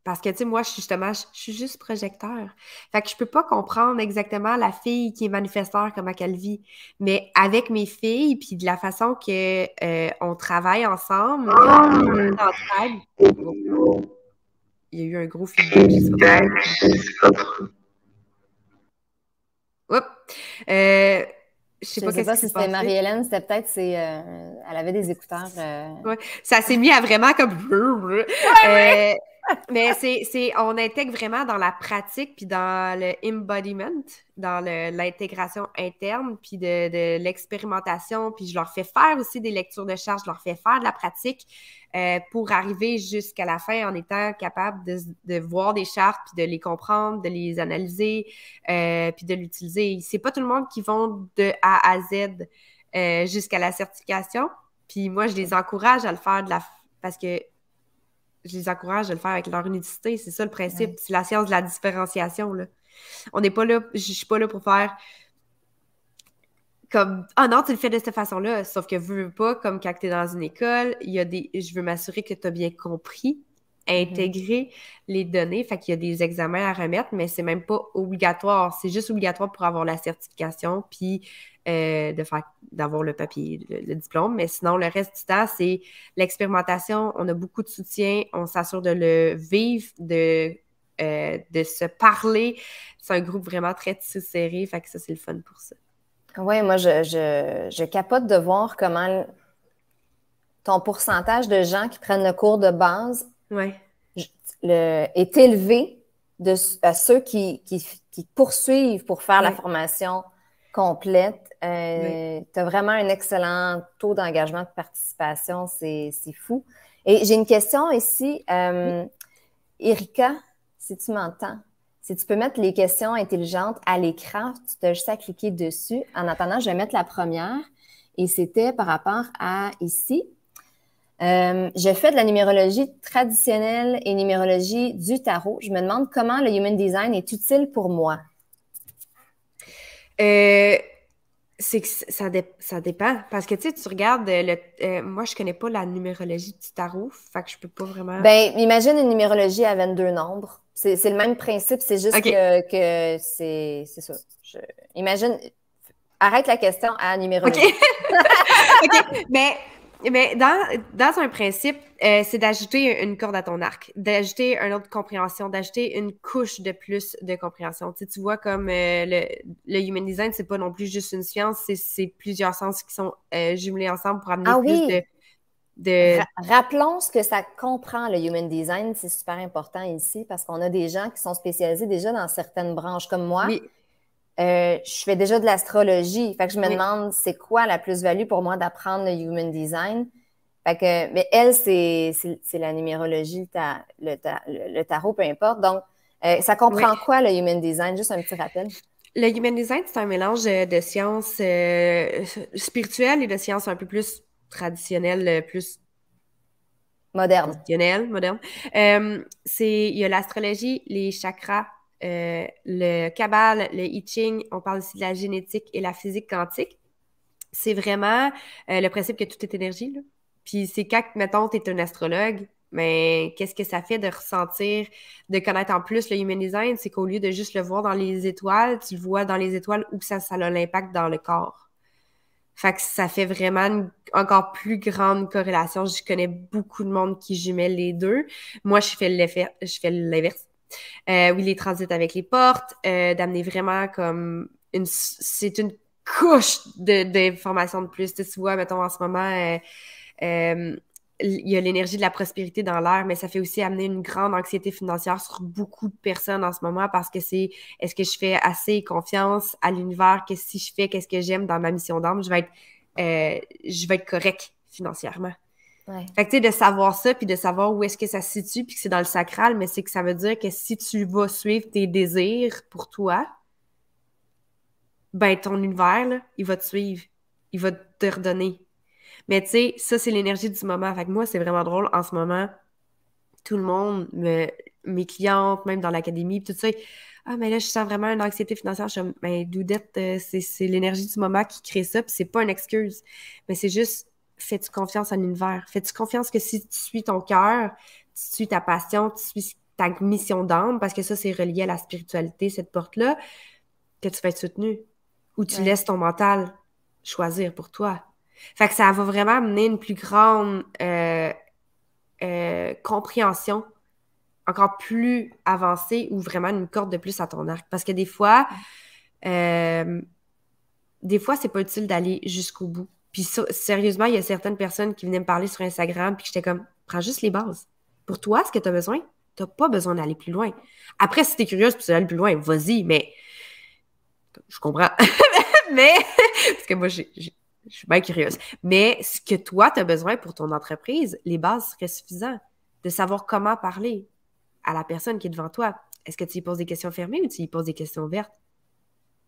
Parce que, tu sais, moi, je suis justement, je, suis juste projecteur. Fait que je peux pas comprendre exactement la fille qui est manifesteur, comment qu'elle vit. Mais avec mes filles, puis de la façon que euh, on travaille ensemble, oh. il y a eu un gros feedback. Euh, je sais pas, sais pas si c'était Marie-Hélène, c'était peut-être, c'est, euh, elle avait des écouteurs. Euh. Ça s'est mis à vraiment comme. <laughs> Ouais, mais c'est, on intègre vraiment dans la pratique, puis dans le embodiment, dans l'intégration interne, puis de, l'expérimentation, puis je leur fais faire aussi des lectures de chartes, je leur fais faire de la pratique euh, pour arriver jusqu'à la fin en étant capable de, voir des chartes, puis de les comprendre, de les analyser, euh, puis de l'utiliser. C'est pas tout le monde qui vont de A à Z euh, jusqu'à la certification, puis moi, je les encourage à le faire de la parce que je les encourage à le faire avec leur unicité. C'est ça le principe. C'est la science de la différenciation. Là. On n'est pas là, je suis pas là pour faire comme Ah non, tu le fais de cette façon-là. Sauf que veux, veux pas, comme quand tu es dans une école, il y a des. Je veux m'assurer que tu as bien compris intégrer mhm. les données. Fait qu'il y a des examens à remettre, mais c'est même pas obligatoire. C'est juste obligatoire pour avoir la certification, puis euh, d'avoir le papier, le, diplôme. Mais sinon, le reste du temps, c'est l'expérimentation. On a beaucoup de soutien. On s'assure de le vivre, de, euh, de se parler. C'est un groupe vraiment très serré. Fait que ça, c'est le fun pour ça. Oui, moi, je, je, je capote de voir comment ton pourcentage de gens qui prennent le cours de base ouais. est élevé de, à ceux qui, poursuivent pour faire la formation complète. Euh, tu as vraiment un excellent taux d'engagement de participation, c'est fou. Et j'ai une question ici. Euh, Erika, si tu m'entends, si tu peux mettre les questions intelligentes à l'écran, tu as juste à cliquer dessus. En attendant, je vais mettre la première. Et c'était par rapport à ici, euh, je fais de la numérologie traditionnelle et numérologie du tarot. Je me demande comment le human design est utile pour moi. Euh, c'est que ça, ça, dépend. Parce que tu sais, tu regardes euh, le. moi, je connais pas la numérologie du tarot, fait que je peux pas vraiment. Ben, imagine une numérologie à 22 nombres. C'est le même principe, c'est juste que, que c'est ça. Imagine. Arrête la question à numérologie. OK. <laughs> OK Mais mais eh ben, dans, un principe, euh, c'est d'ajouter une corde à ton arc, d'ajouter une autre compréhension, d'ajouter une couche de plus de compréhension. Tu, tu vois, comme euh, le, human design, c'est pas non plus juste une science, c'est plusieurs sens qui sont euh, jumelés ensemble pour amener ah plus de. Rappelons ce que ça comprend, le human design, c'est super important ici parce qu'on a des gens qui sont spécialisés déjà dans certaines branches comme moi, euh, je fais déjà de l'astrologie. Fait je me demande c'est quoi la plus-value pour moi d'apprendre le human design. Fait que, mais elle, c'est la numérologie, le, tarot, peu importe. Donc, euh, ça comprend quoi le human design? Juste un petit rappel. Le human design, c'est un mélange euh, de sciences spirituelles et de sciences un peu plus traditionnelles, plus moderne. modernes. c'est, il y a l'astrologie, les chakras, euh, le cabal, le I Ching, on parle aussi de la génétique et la physique quantique. C'est vraiment euh, le principe que tout est énergie. Puis c'est quand, mettons, tu es un astrologue, mais ben, qu'est-ce que ça fait de ressentir, de connaître en plus le human design? C'est qu'au lieu de juste le voir dans les étoiles, tu le vois dans les étoiles où ça, a l'impact dans le corps. Fait ça fait vraiment encore plus grande corrélation. Je connais beaucoup de monde qui jumelle les deux. Moi, je fais l'inverse. Euh, oui, les transits avec les portes, euh, d'amener vraiment comme une. C'est une couche d'informations de, plus. Tu, vois, mettons, en ce moment, euh, il y a l'énergie de la prospérité dans l'air, mais ça fait aussi amener une grande anxiété financière sur beaucoup de personnes en ce moment parce que c'est est-ce que je fais assez confiance à l'univers que si je fais qu'est-ce que j'aime dans ma mission d'âme, je vais être je vais être correct financièrement. Ouais. Fait que, tu de savoir ça, puis de savoir où est-ce que ça se situe, puis que c'est dans le sacral, mais c'est que ça veut dire que si tu vas suivre tes désirs pour toi, ben, ton univers, là, il va te suivre. Il va te redonner. Mais tu sais, ça, c'est l'énergie du moment. Fait que moi, c'est vraiment drôle. En ce moment, tout le monde, mes clientes, même dans l'académie, tout ça, ah, mais là, je sens vraiment une anxiété financière. Je suis mais ben, Doudette, euh, c'est l'énergie du moment qui crée ça, puis c'est pas une excuse. Mais c'est juste fais-tu confiance à l'univers? Fais-tu confiance que si tu suis ton cœur, tu suis ta passion, tu suis ta mission d'âme, parce que ça, c'est relié à la spiritualité, cette porte-là, que tu vas être soutenu. Ou tu laisses ton mental choisir pour toi. Fait que ça va vraiment amener une plus grande euh, euh, compréhension encore plus avancée ou vraiment une corde de plus à ton arc. Parce que des fois, euh, des fois, c'est pas utile d'aller jusqu'au bout. Puis sérieusement, il y a certaines personnes qui venaient me parler sur Instagram, puis j'étais comme, prends juste les bases. Pour toi, ce que tu as besoin, tu n'as pas besoin d'aller plus loin. Après, si tu es curieuse, puis tu aller plus loin, vas-y, mais je comprends. <laughs> mais, parce que moi, je suis bien curieuse. Mais ce que toi, tu as besoin pour ton entreprise, les bases seraient suffisantes. De savoir comment parler à la personne qui est devant toi. Est-ce que tu y poses des questions fermées ou tu poses des questions ouvertes?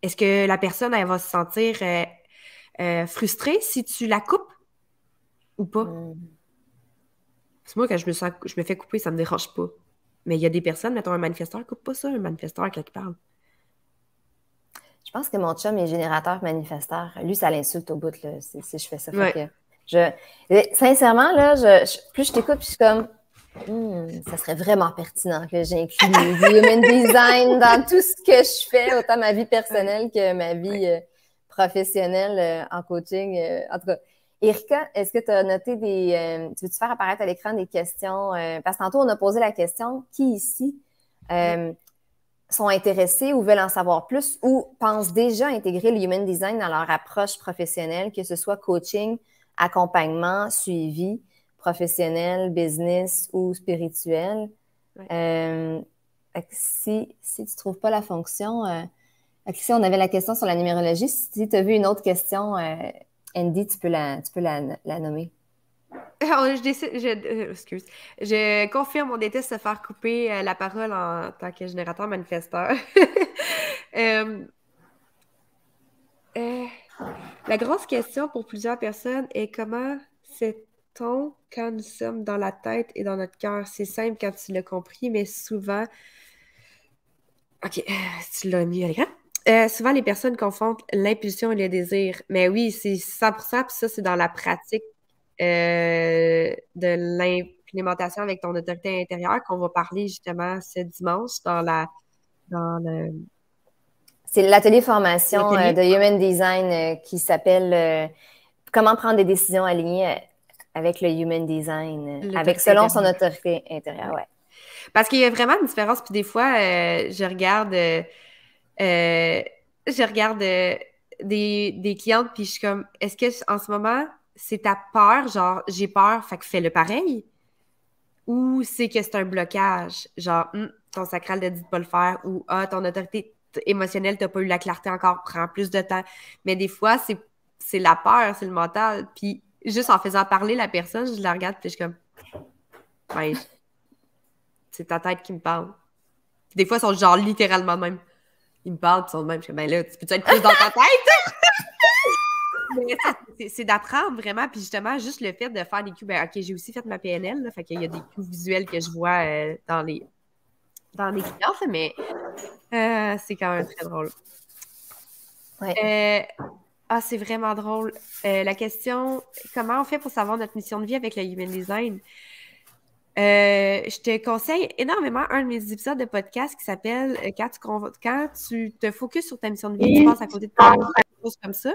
Est-ce que la personne, elle va se sentir, euh, euh, frustrée si tu la coupes ou pas. Mm. C'est moi, quand je me, sens, je me fais couper, ça me dérange pas. Mais il y a des personnes, mettons un manifesteur, coupe pas ça, un manifesteur quelqu'un qui parle. Je pense que mon chum est générateur manifesteur. Lui, ça l'insulte au bout, si, je fais ça. Euh, sincèrement, là, plus je t'écoute, plus je suis comme, hmm, ça serait vraiment pertinent que j'inclue le <laughs> design dans tout ce que je fais, autant ma vie personnelle que ma vie euh, professionnels euh, en coaching. Euh, en tout cas, Erika, est-ce que tu as noté des. Euh, tu veux-tu faire apparaître à l'écran des questions? parce que tantôt, on a posé la question qui ici sont intéressés ou veulent en savoir plus ou pensent déjà intégrer le human design dans leur approche professionnelle, que ce soit coaching, accompagnement, suivi professionnel, business ou spirituel. si, si tu ne trouves pas la fonction, on avait la question sur la numérologie. Si tu as vu une autre question, euh, Andy, tu peux la, nommer. je, je, confirme, on déteste se faire couper euh, la parole en tant que générateur manifesteur. <laughs> Euh, la grosse question pour plusieurs personnes est comment sait-on quand nous sommes dans la tête et dans notre cœur? C'est simple quand tu l'as compris, mais souvent, OK, tu l'as mis à l'écran? Euh, souvent, les personnes confondent l'impulsion et le désir. Mais oui, c'est ça. puis ça, c'est dans la pratique euh, de l'implémentation avec ton autorité intérieure qu'on va parler justement ce dimanche dans la... le... C'est l'atelier formation euh, de Human Design qui s'appelle Comment prendre des décisions alignées avec le Human Design, avec selon son autorité intérieure, ouais. Parce qu'il y a vraiment une différence, puis des fois, je regarde euh, je regarde euh, des, clientes, puis je suis comme, est-ce que en ce moment, c'est ta peur, genre, j'ai peur, fait que fais-le pareil? Ou c'est que c'est un blocage, genre, hum, ton sacral ne dit de pas le faire, ou ah, ton autorité émotionnelle, t'as pas eu la clarté encore, prends plus de temps. Mais des fois, c'est, la peur, c'est le mental. Puis juste en faisant parler la personne, je la regarde, puis je suis comme, c'est ta tête qui me parle. des fois, ils sont genre littéralement même ils me parlent, ils sont de même. Je dis, ben là, tu peux-tu être plus dans ta tête? <laughs> c'est d'apprendre vraiment, puis justement, juste le fait de faire des coups. Ben, OK, j'ai aussi fait ma PNL, là, fait qu'il y a des coups visuels que je vois euh, dans les dans les clients, mais euh, c'est quand même très drôle. Euh, ah, c'est vraiment drôle. la question, comment on fait pour savoir notre mission de vie avec le Human Design? Euh, je te conseille énormément un de mes épisodes de podcast qui s'appelle euh, quand tu, quand tu te focuses sur ta mission de vie, tu passes à côté de choses comme ça.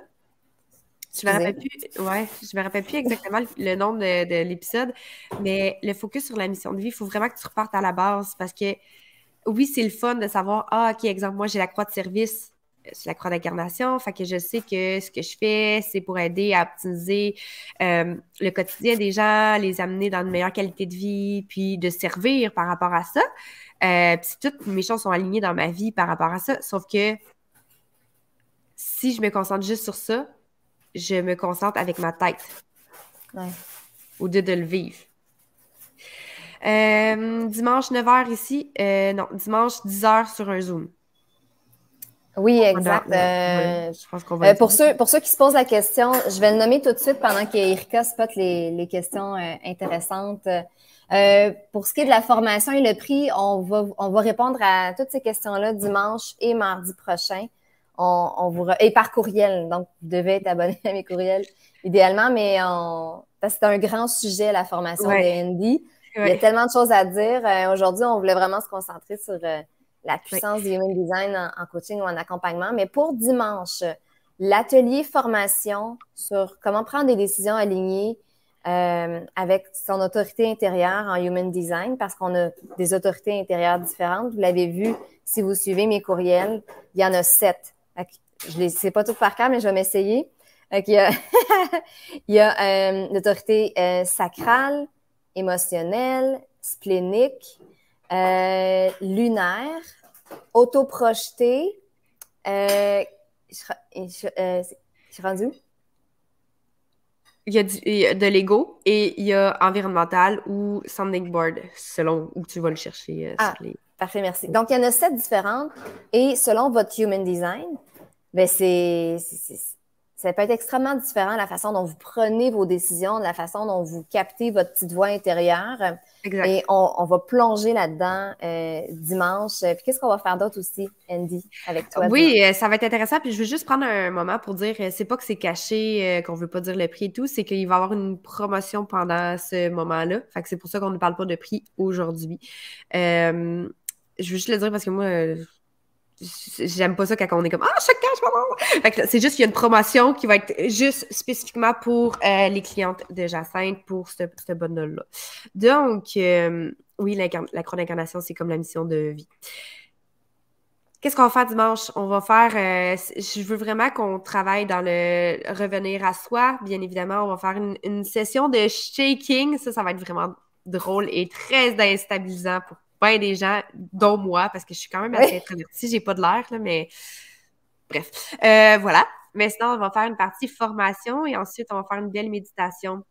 Je me plus, ouais, me rappelle plus exactement le, le nom de, de l'épisode, mais le focus sur la mission de vie, il faut vraiment que tu repartes à la base parce que oui, c'est le fun de savoir, ah, ok, exemple, moi j'ai la croix de service, sur la croix d'incarnation. Fait que je sais que ce que je fais, c'est pour aider à optimiser euh, le quotidien des gens, les amener dans une meilleure qualité de vie, puis de servir par rapport à ça. Euh, puis toutes mes choses sont alignées dans ma vie par rapport à ça. Sauf que si je me concentre juste sur ça, je me concentre avec ma tête. Ouais. Au lieu de le vivre. Euh, dimanche 9h ici. non, dimanche 10h sur un Zoom. Oui, exact. Euh, je pense va euh, pour, ceux, pour ceux qui se posent la question, je vais le nommer tout de suite pendant qu'Erika spot les, les questions euh, intéressantes. pour ce qui est de la formation et le prix, on va, on va répondre à toutes ces questions-là dimanche et mardi prochain. On, vous Et par courriel, donc vous devez être abonné <laughs> à mes courriels idéalement, mais on... c'est un grand sujet, la formation ouais. Il y a tellement de choses à dire. Aujourd'hui, on voulait vraiment se concentrer sur la puissance du human design en, coaching ou en accompagnement. Mais pour dimanche, l'atelier formation sur comment prendre des décisions alignées euh, avec son autorité intérieure en human design, parce qu'on a des autorités intérieures différentes. Vous l'avez vu, si vous suivez mes courriels, il y en a sept. Je ne sais pas tout par cœur, mais je vais m'essayer. <laughs> Il y a, il euh, l'autorité euh, sacrale, émotionnelle, splénique, euh, lunaire, autoprojeté. Euh, je, il y, a de l'ego et il y a environnemental ou sounding board, selon où tu vas le chercher. Euh, ah, parfait, merci. Donc, il y en a sept différentes et selon votre human design, ben c'est ça peut être extrêmement différent la façon dont vous prenez vos décisions, la façon dont vous captez votre petite voix intérieure. Exact. Et on, va plonger là-dedans euh, dimanche. Puis qu'est-ce qu'on va faire d'autre aussi, Andy, avec toi? Oui, euh, ça va être intéressant. Puis je veux juste prendre un moment pour dire, euh, c'est pas que c'est caché, qu'on veut pas dire le prix et tout, c'est qu'il va y avoir une promotion pendant ce moment-là. Fait que c'est pour ça qu'on ne parle pas de prix aujourd'hui. je veux juste le dire parce que moi j'aime pas ça quand on est comme Ah, chaque cash, c'est juste qu'il y a une promotion qui va être juste spécifiquement pour euh, les clientes de Jacinthe pour ce, ce là Donc, euh, oui, la croix d'incarnation, c'est comme la mission de vie. Qu'est-ce qu'on va faire dimanche? On va faire. Euh, je veux vraiment qu'on travaille dans le revenir à soi. Bien évidemment, on va faire une, une session de shaking. Ça, ça va être vraiment drôle et très instabilisant pour des gens, dont moi, parce que je suis quand même assez introvertie, j'ai pas de l'air, là, mais bref. Euh, voilà. Mais sinon, on va faire une partie formation et ensuite, on va faire une belle méditation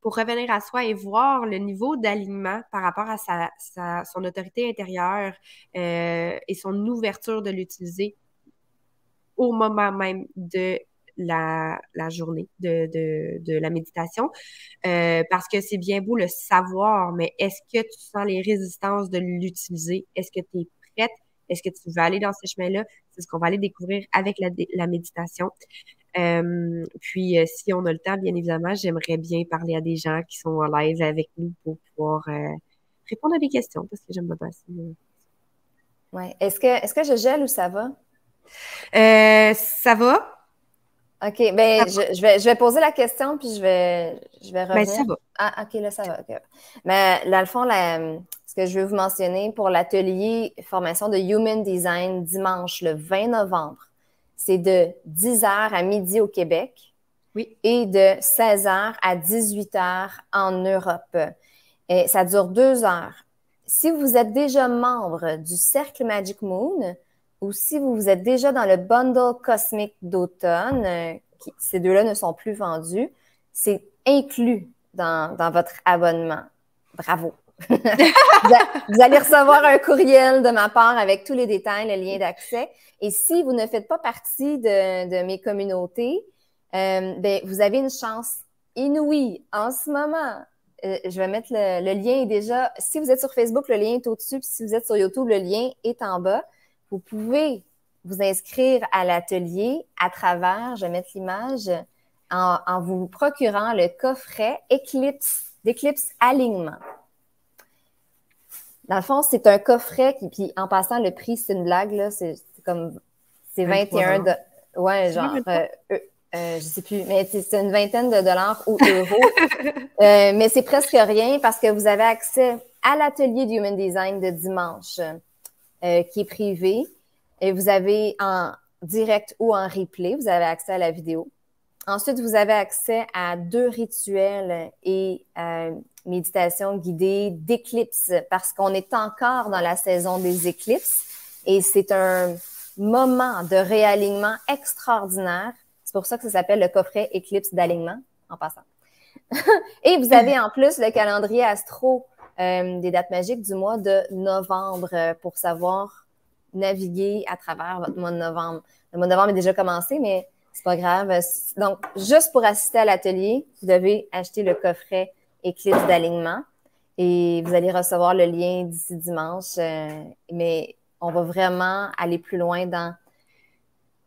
pour revenir à soi et voir le niveau d'alignement par rapport à sa, son autorité intérieure euh, et son ouverture de l'utiliser au moment même de la, journée de, la méditation. Euh, parce que c'est bien beau le savoir, mais est-ce que tu sens les résistances de l'utiliser? Est-ce que tu es prête? Est-ce que tu veux aller dans ce chemin-là? C'est ce qu'on va aller découvrir avec la, méditation. Euh, puis, euh, si on a le temps, bien évidemment, j'aimerais bien parler à des gens qui sont en live avec nous pour pouvoir répondre à des questions parce que j'aime pas passer. Ouais. Est-ce que, est-ce que je gèle ou ça va? ça va. OK. Ben, ah. je, vais, poser la question, puis je vais, je vais ben, revenir. ça va. Ah, OK, là, ça va. Mais là, le fond, ce que je veux vous mentionner pour l'atelier formation de Human Design dimanche, le 20 novembre, c'est de 10h à midi au Québec. Oui. Et de 16h à 18h en Europe. Et ça dure deux heures. Si vous êtes déjà membre du Cercle Magic Moon, ou si vous, êtes déjà dans le bundle cosmique d'automne, euh, ces deux-là ne sont plus vendus, c'est inclus dans, votre abonnement. Bravo! <laughs> vous, allez recevoir un courriel de ma part avec tous les détails, le lien d'accès. Et si vous ne faites pas partie de, mes communautés, euh, ben, vous avez une chance inouïe en ce moment. Euh, je vais mettre le, lien déjà. Si vous êtes sur Facebook, le lien est au-dessus. si vous êtes sur YouTube, le lien est en bas. Vous pouvez vous inscrire à l'atelier à travers, je vais mettre l'image, en, vous procurant le coffret Eclipse, d'Eclipse Alignement. Dans le fond, c'est un coffret qui, puis en passant, le prix, c'est une blague, là, c'est comme, c'est 21 de, ouais, genre, euh, euh, euh, je sais plus, mais c'est une vingtaine de dollars ou euros. <laughs> mais c'est presque rien parce que vous avez accès à l'atelier du Human Design de dimanche. Euh, qui est privé. Et vous avez en direct ou en replay, vous avez accès à la vidéo. Ensuite, vous avez accès à deux rituels et euh, méditations guidées d'éclipses parce qu'on est encore dans la saison des éclipses et c'est un moment de réalignement extraordinaire. C'est pour ça que ça s'appelle le coffret éclipse d'alignement en passant. <laughs> et vous avez en plus le calendrier astro euh, des dates magiques du mois de novembre euh, pour savoir naviguer à travers votre mois de novembre. Le mois de novembre est déjà commencé, mais c'est pas grave. Euh, donc, juste pour assister à l'atelier, vous devez acheter le coffret Éclipse d'alignement et vous allez recevoir le lien d'ici dimanche. mais on va vraiment aller plus loin dans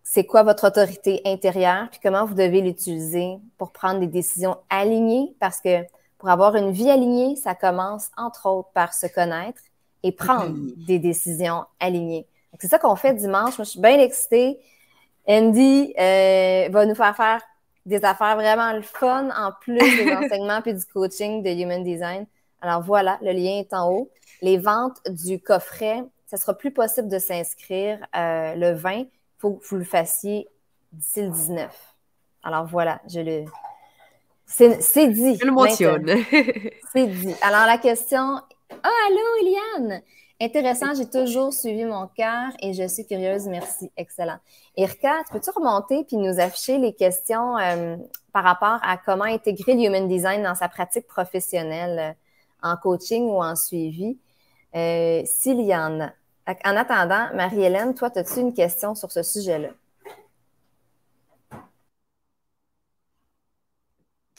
c'est quoi votre autorité intérieure, puis comment vous devez l'utiliser pour prendre des décisions alignées, parce que pour avoir une vie alignée, ça commence entre autres par se connaître et prendre des décisions alignées. C'est ça qu'on fait dimanche. Moi, je suis bien excitée. Andy euh, va nous faire faire des affaires vraiment le fun en plus des <laughs> enseignements puis du coaching de Human Design. Alors voilà, le lien est en haut. Les ventes du coffret, ça sera plus possible de s'inscrire euh, le 20. Il faut que vous le fassiez d'ici le 19. Alors voilà, je le, c'est dit. Je le mentionne. c'est dit. Alors, la question. Ah, oh, allô, Eliane! Intéressant, j'ai toujours suivi mon cœur et je suis curieuse. Merci. Excellent. Irka, peux-tu remonter puis nous afficher les questions euh, par rapport à comment intégrer le human design dans sa pratique professionnelle euh, en coaching ou en suivi? Euh, S'il en attendant, Marie-Hélène, toi, as-tu une question sur ce sujet-là?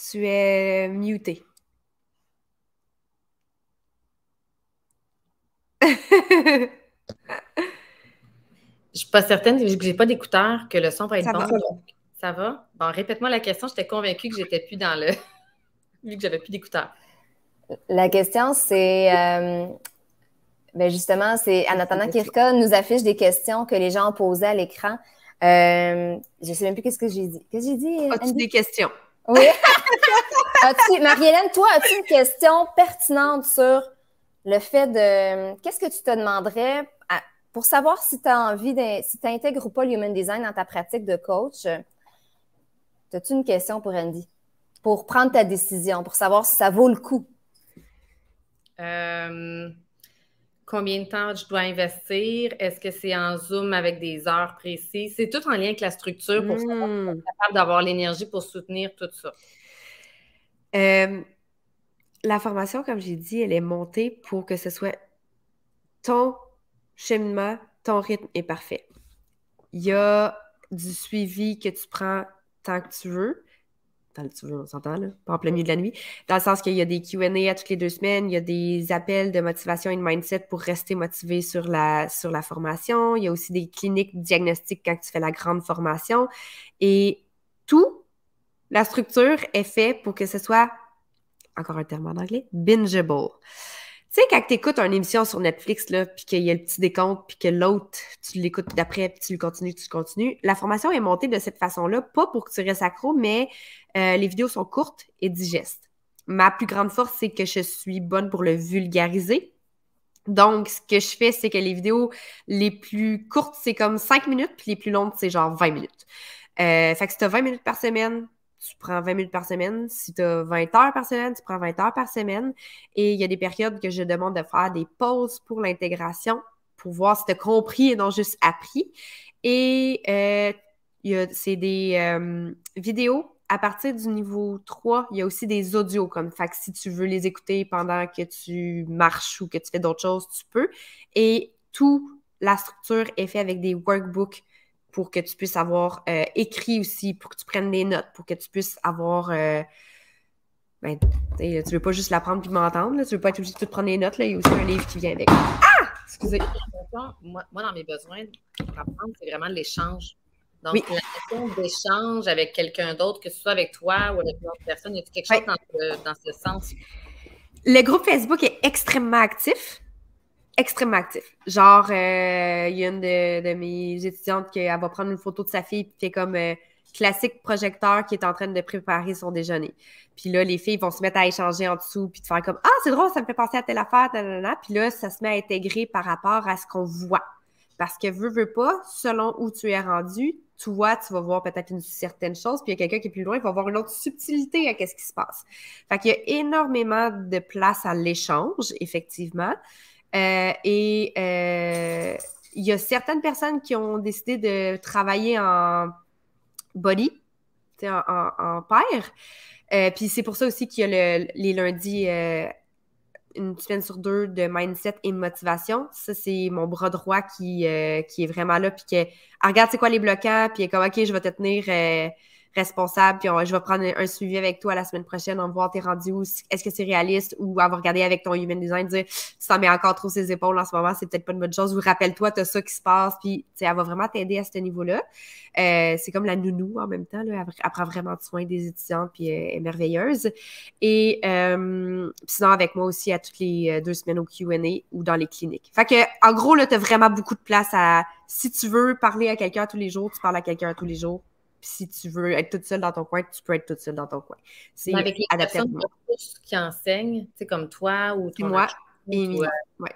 Tu es muté. <laughs> Je ne suis pas certaine, que n'ai pas d'écouteur, que le son va être bon. ça, va. Bon, répète-moi la question. J'étais convaincue que j'étais plus dans le. <laughs> vu que j'avais plus d'écouteur. La question, c'est. Euh, ben justement, c'est Anatana Kirka nous affiche des questions que les gens ont posées à l'écran. Euh, je ne sais même plus qu'est-ce que j'ai dit. Qu'est-ce que j'ai dit? As-tu des questions? Oui. <laughs> as Marie-Hélène, toi, as-tu une question pertinente sur le fait de. Qu'est-ce que tu te demanderais pour savoir si tu as envie, de, si tu intègres ou pas le human design dans ta pratique de coach? As-tu une question pour Andy? Pour prendre ta décision, pour savoir si ça vaut le coup? Euh, combien de temps je dois investir, est-ce que c'est en Zoom avec des heures précises. C'est tout en lien avec la structure pour être hmm. capable d'avoir l'énergie pour soutenir tout ça. Euh, la formation, comme j'ai dit, elle est montée pour que ce soit ton cheminement, ton rythme est parfait. Il y a du suivi que tu prends tant que tu veux dans le, on s'entend, pas en plein milieu de la nuit, dans le sens qu'il y a des Q&A à toutes les deux semaines, il y a des appels de motivation et de mindset pour rester motivé sur la, sur la formation, il y a aussi des cliniques diagnostiques quand tu fais la grande formation, et tout, la structure est faite pour que ce soit, encore un terme en anglais, bingeable. Tu sais, quand tu écoutes une émission sur Netflix, puis qu'il y a le petit décompte, puis que l'autre, tu l'écoutes d'après, puis tu le continues, tu le continues, la formation est montée de cette façon-là, pas pour que tu restes accro, mais euh, les vidéos sont courtes et digestes. Ma plus grande force, c'est que je suis bonne pour le vulgariser. Donc, ce que je fais, c'est que les vidéos les plus courtes, c'est comme 5 minutes, puis les plus longues, c'est genre 20 minutes. Euh, fait que si tu as 20 minutes par semaine, tu prends 20 minutes par semaine. Si tu as 20 heures par semaine, tu prends 20 heures par semaine. Et il y a des périodes que je demande de faire des pauses pour l'intégration, pour voir si tu as compris et non juste appris. Et euh, c'est des euh, vidéos. À partir du niveau 3, il y a aussi des audios comme fait si tu veux les écouter pendant que tu marches ou que tu fais d'autres choses, tu peux. Et toute la structure est faite avec des workbooks pour que tu puisses avoir euh, écrit aussi, pour que tu prennes des notes, pour que tu puisses avoir. Euh, ben, tu ben, tu veux pas juste l'apprendre puis m'entendre, tu veux pas être obligé de tout prendre des notes, là, il y a aussi un livre qui vient avec. Ah! Excusez. Moi, moi dans mes besoins apprendre, c'est vraiment l'échange. Donc, oui. la question d'échange avec quelqu'un d'autre, que ce soit avec toi ou avec une autre personne, y a quelque chose dans, dans ce sens? Le groupe Facebook est extrêmement actif extrêmement actif. Genre, euh, il y a une de, de mes étudiantes qui elle va prendre une photo de sa fille, puis fait comme euh, classique projecteur qui est en train de préparer son déjeuner. Puis là, les filles vont se mettre à échanger en dessous, puis de faire comme Ah, c'est drôle, ça me fait penser à telle affaire, nanana. Puis là, ça se met à intégrer par rapport à ce qu'on voit. Parce que veux, veux pas, selon où tu es rendu, toi, tu vas voir peut-être une certaine chose, puis il y a quelqu'un qui est plus loin, il va voir une autre subtilité à qu'est-ce qui se passe. Fait qu'il y a énormément de place à l'échange, effectivement. Euh, et il euh, y a certaines personnes qui ont décidé de travailler en body, en, en, paire. Euh, puis c'est pour ça aussi qu'il y a les lundis, une semaine sur deux de mindset et de motivation. Ça, c'est mon bras droit qui, qui est vraiment là. Puis que, ah, regarde c'est quoi les bloquants, puis est comme, OK, je vais te tenir responsable. Puis je vais prendre un, suivi avec toi la semaine prochaine, on va voir t'es rendu ou est-ce que c'est réaliste ou avoir regardé avec ton human design, dire tu t'en mets encore trop ses épaules en ce moment, c'est peut-être pas une bonne chose. Ou rappelle-toi, t'as ça qui se passe. Puis elle va vraiment t'aider à ce niveau-là. Euh, c'est comme la nounou en même temps. Là, elle, prend vraiment soin des étudiants puis euh, elle est merveilleuse. Et euh, sinon avec moi aussi à toutes les euh, deux semaines au Q&A ou dans les cliniques. Fait que en gros là, t'as vraiment beaucoup de place à si tu veux parler à quelqu'un tous les jours, tu parles à quelqu'un tous les jours si tu veux être toute seule dans ton coin, tu peux être toute seule dans ton coin. C'est avec les personnes qui enseignent, tu sais, comme toi ou ton moi. oui. Euh,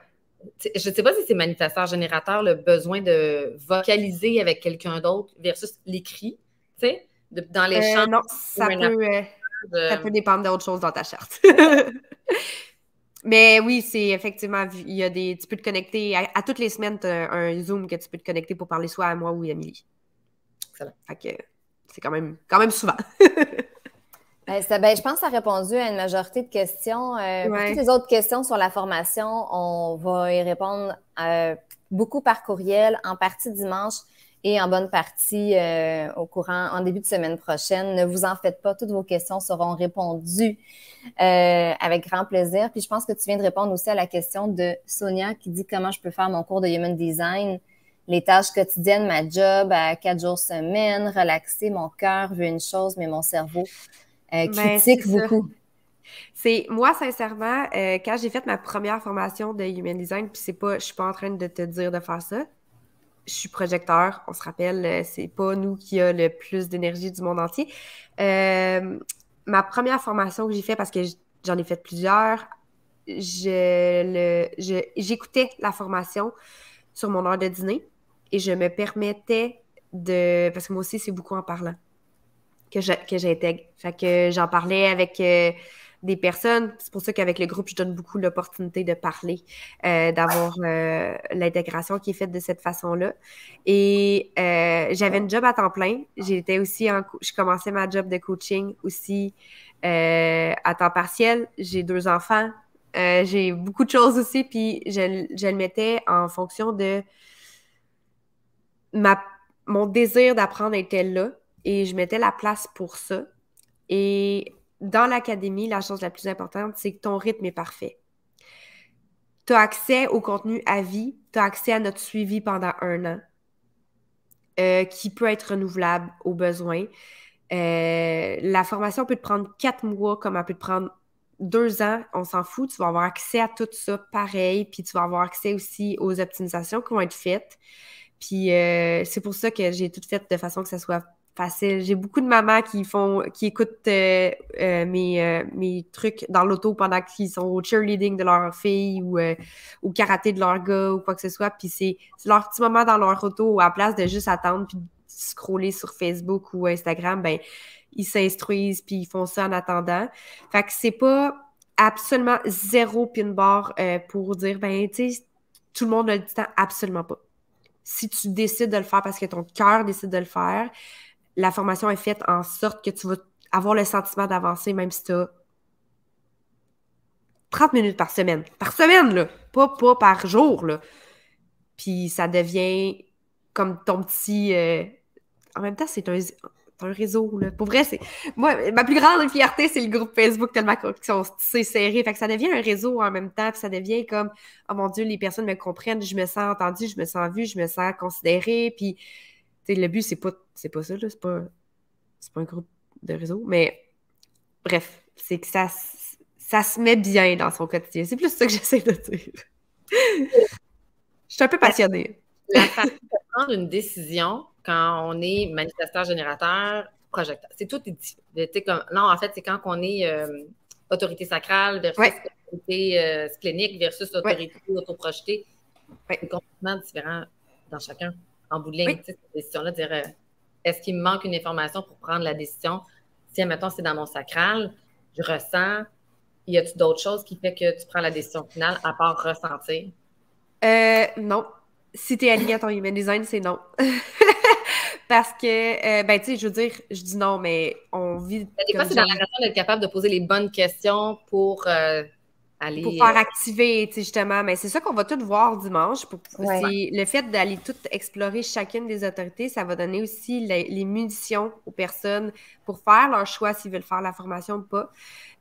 je ne sais pas si c'est manifesteur générateur le besoin de vocaliser avec quelqu'un d'autre versus l'écrit, tu sais, dans les euh, champs. Non, euh, ça peut, dépendre d'autres chose dans ta charte. <laughs> Mais oui, c'est effectivement, il y a des, tu peux te connecter, à, toutes les semaines, tu as un Zoom que tu peux te connecter pour parler soit à moi ou à Emily. Excellent. Fait que, c'est quand même, quand même souvent. <laughs> Ben, ça, ben, je pense que ça a répondu à une majorité de questions. Euh, toutes les autres questions sur la formation, on va y répondre euh, beaucoup par courriel, en partie dimanche et en bonne partie euh, au courant, en début de semaine prochaine. Ne vous en faites pas, toutes vos questions seront répondues avec grand plaisir. Puis je pense que tu viens de répondre aussi à la question de Sonia qui dit comment je peux faire mon cours de Human Design les tâches quotidiennes, ma job à euh, quatre jours semaine, relaxer, mon cœur veut une chose, mais mon cerveau euh, ben, critique beaucoup. C'est moi, sincèrement, euh, quand j'ai fait ma première formation de Human Design, puis c'est pas, je suis pas en train de te dire de faire ça. Je suis projecteur, on se rappelle, c'est pas nous qui a le plus d'énergie du monde entier. ma première formation que j'ai faite, parce que j'en ai fait plusieurs, j'écoutais je, la formation, sur mon heure de dîner et je me permettais de. Parce que moi aussi, c'est beaucoup en parlant que j'intègre. fait que j'en parlais avec. Euh, des personnes. C'est pour ça qu'avec le groupe, je donne beaucoup l'opportunité de parler, euh, d'avoir euh, l'intégration qui est faite de cette façon-là. Et j'avais une job à temps plein. J'étais aussi en, je commençais ma job de coaching aussi à temps partiel. J'ai deux enfants. Euh, j'ai beaucoup de choses aussi, puis je, le mettais en fonction de ma, mon désir d'apprendre était là, et je mettais la place pour ça. Et dans l'académie, la chose la plus importante, c'est que ton rythme est parfait. Tu as accès au contenu à vie, tu as accès à notre suivi pendant un an, euh, qui peut être renouvelable au besoin. Euh, la formation peut te prendre quatre mois comme elle peut te prendre deux ans, on s'en fout, tu vas avoir accès à tout ça pareil, puis tu vas avoir accès aussi aux optimisations qui vont être faites. Puis euh, c'est pour ça que j'ai tout fait de façon que ça soit facile. J'ai beaucoup de mamans qui font, qui écoutent euh, euh, mes, trucs dans l'auto pendant qu'ils sont au cheerleading de leur fille ou au karaté de leur gars ou quoi que ce soit. Puis c'est leur petit moment dans leur auto à place de juste attendre puis scroller sur Facebook ou Instagram. Ben ils s'instruisent, puis ils font ça en attendant. Fait que c'est pas absolument zéro pin bar euh, pour dire, ben, tu sais, tout le monde a dit temps, absolument pas. Si tu décides de le faire parce que ton cœur décide de le faire, la formation est faite en sorte que tu vas avoir le sentiment d'avancer, même si tu as 30 minutes par semaine. Par semaine, là. Pas, pas par jour, là. Puis ça devient comme ton petit. Euh, en même temps, c'est un un réseau. Là. Pour vrai, c'est. Moi, ma plus grande fierté, c'est le groupe Facebook tellement qu'ils sont serré. Fait que ça devient un réseau en même temps. ça devient comme Oh mon Dieu, les personnes me comprennent, je me sens entendue, je me sens vue, je me sens considérée. Puis le but, c'est pas c'est pas ça, c'est pas. C'est pas un groupe de réseau. Mais bref, c'est que ça, ça se met bien dans son quotidien. C'est plus ça que j'essaie de dire. je suis un peu passionnée. La façon de prendre une décision quand on est manifesteur générateur, projecteur. C'est tout comme non, en fait, c'est quand on est euh, autorité sacrale versus autorité euh, versus autorité autoprojetée. C'est complètement différent dans chacun. En bout de ligne, cette décision-là, dire euh, est-ce qu'il me manque une information pour prendre la décision? Si, maintenant, c'est dans mon sacral, je ressens. Y a t il d'autres choses qui fait que tu prends la décision finale à part ressentir? Euh, non. Si tu es aligné à ton human design, c'est non. <laughs> Parce que, euh, ben, tu sais, je veux dire, je dis non, mais on vit. des c'est dans la raison d'être capable de poser les bonnes questions pour euh, aller. Pour faire euh, activer, tu sais, justement. Mais c'est ça qu'on va tout voir dimanche. Pour, Le fait d'aller tout explorer chacune des autorités, ça va donner aussi les, munitions aux personnes pour faire leur choix s'ils veulent faire la formation ou pas.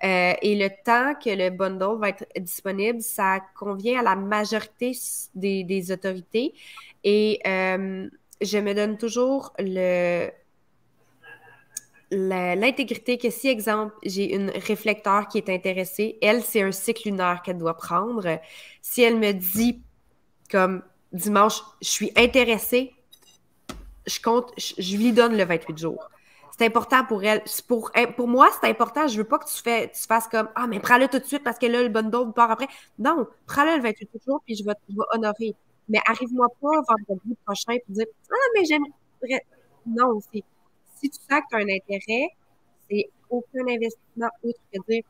et le temps que le bundle va être disponible, ça convient à la majorité des, des autorités. Et je me donne toujours l'intégrité que si, exemple, j'ai une réflecteur qui est intéressée, elle, c'est un cycle lunaire qu'elle doit prendre. Si elle me dit, comme dimanche, je suis intéressée, je compte, je, lui donne le 28 jours. C'est important pour elle. Pour, hein, pour moi, c'est important. Je veux pas que tu, fais, tu fasses comme Ah, mais prends-le tout de suite parce que là, le bon don. part après. Non, prends-le le 28 jours, puis je vais, je honorer. Mais arrive-moi pas vendredi prochain pour dire Ah, mais j'aimerais. Non, c'est si tu sens que tu as un intérêt, c'est aucun investissement autre que dire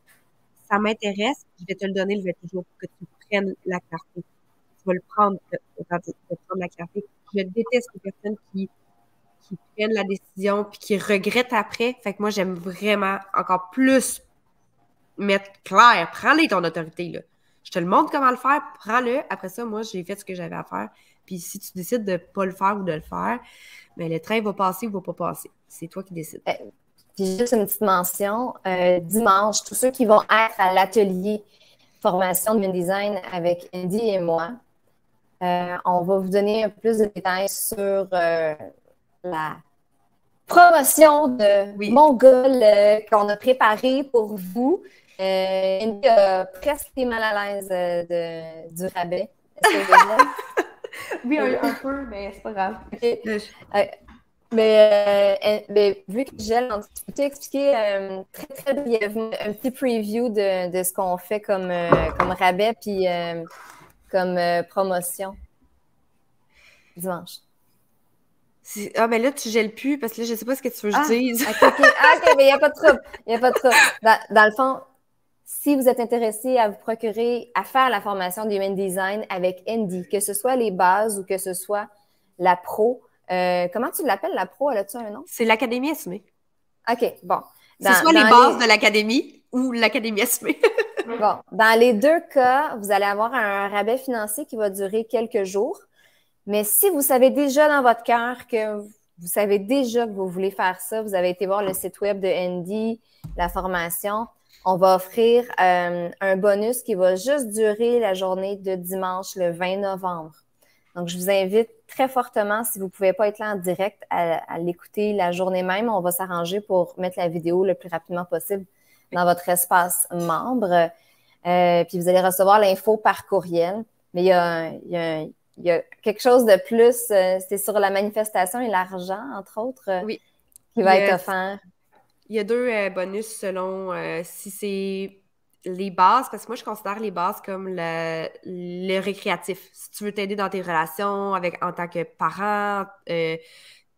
ça m'intéresse, je vais te le donner le toujours pour que tu prennes la clarté. Tu vas le prendre, euh, tu prendre la clarté. Je déteste les personnes qui, qui prennent la décision puis qui regrettent après. Fait que moi, j'aime vraiment encore plus mettre clair. Prends-les ton autorité, là. Je te le montre comment le faire, prends-le. Après ça, moi, j'ai fait ce que j'avais à faire. Puis si tu décides de ne pas le faire ou de le faire, mais ben, le train va passer ou va pas passer. C'est toi qui décides. Euh, juste une petite mention, euh, dimanche, tous ceux qui vont être à l'atelier formation de design avec Andy et moi, euh, on va vous donner un plus de détails sur la promotion de mon Mongol qu'on a préparée pour vous. Euh, a presque été mal à l'aise euh, du rabais. <laughs> oui, un, peu, mais c'est pas grave. Euh, euh, mais, vu que j'ai tu peux expliquer très, très brièvement un petit preview de, de ce qu'on fait comme, comme rabais puis comme promotion dimanche? Ah, mais là, tu gèles plus parce que là, je sais pas ce que tu veux que je ah, dise. Ah, OK, mais il n'y a pas de trouble. Il n'y a pas de trouble. dans le fond, si vous êtes intéressé à vous procurer, à faire la formation d'Human Design avec Andy, que ce soit les bases ou que ce soit la pro, euh, comment tu l'appelles, la pro? Elle a-tu un nom? C'est l'Académie SME. OK, bon. Que ce soit les bases de l'Académie ou l'Académie SME. <laughs> bon, dans les deux cas, vous allez avoir un rabais financier qui va durer quelques jours. Mais si vous savez déjà dans votre cœur que vous savez déjà que vous voulez faire ça, vous avez été voir le site web de Andy, la formation, on va offrir euh, un bonus qui va juste durer la journée de dimanche le 20 novembre. Donc, je vous invite très fortement, si vous ne pouvez pas être là en direct, à, l'écouter la journée même. On va s'arranger pour mettre la vidéo le plus rapidement possible dans votre espace membre. Euh, puis vous allez recevoir l'info par courriel. Mais il y a, quelque chose de plus, euh, c'est sur la manifestation et l'argent, entre autres, oui. qui va être offert. Il y a deux euh, bonus selon euh, si c'est les bases, parce que moi, je considère les bases comme le, récréatif. Si tu veux t'aider dans tes relations avec, en tant que parent, euh,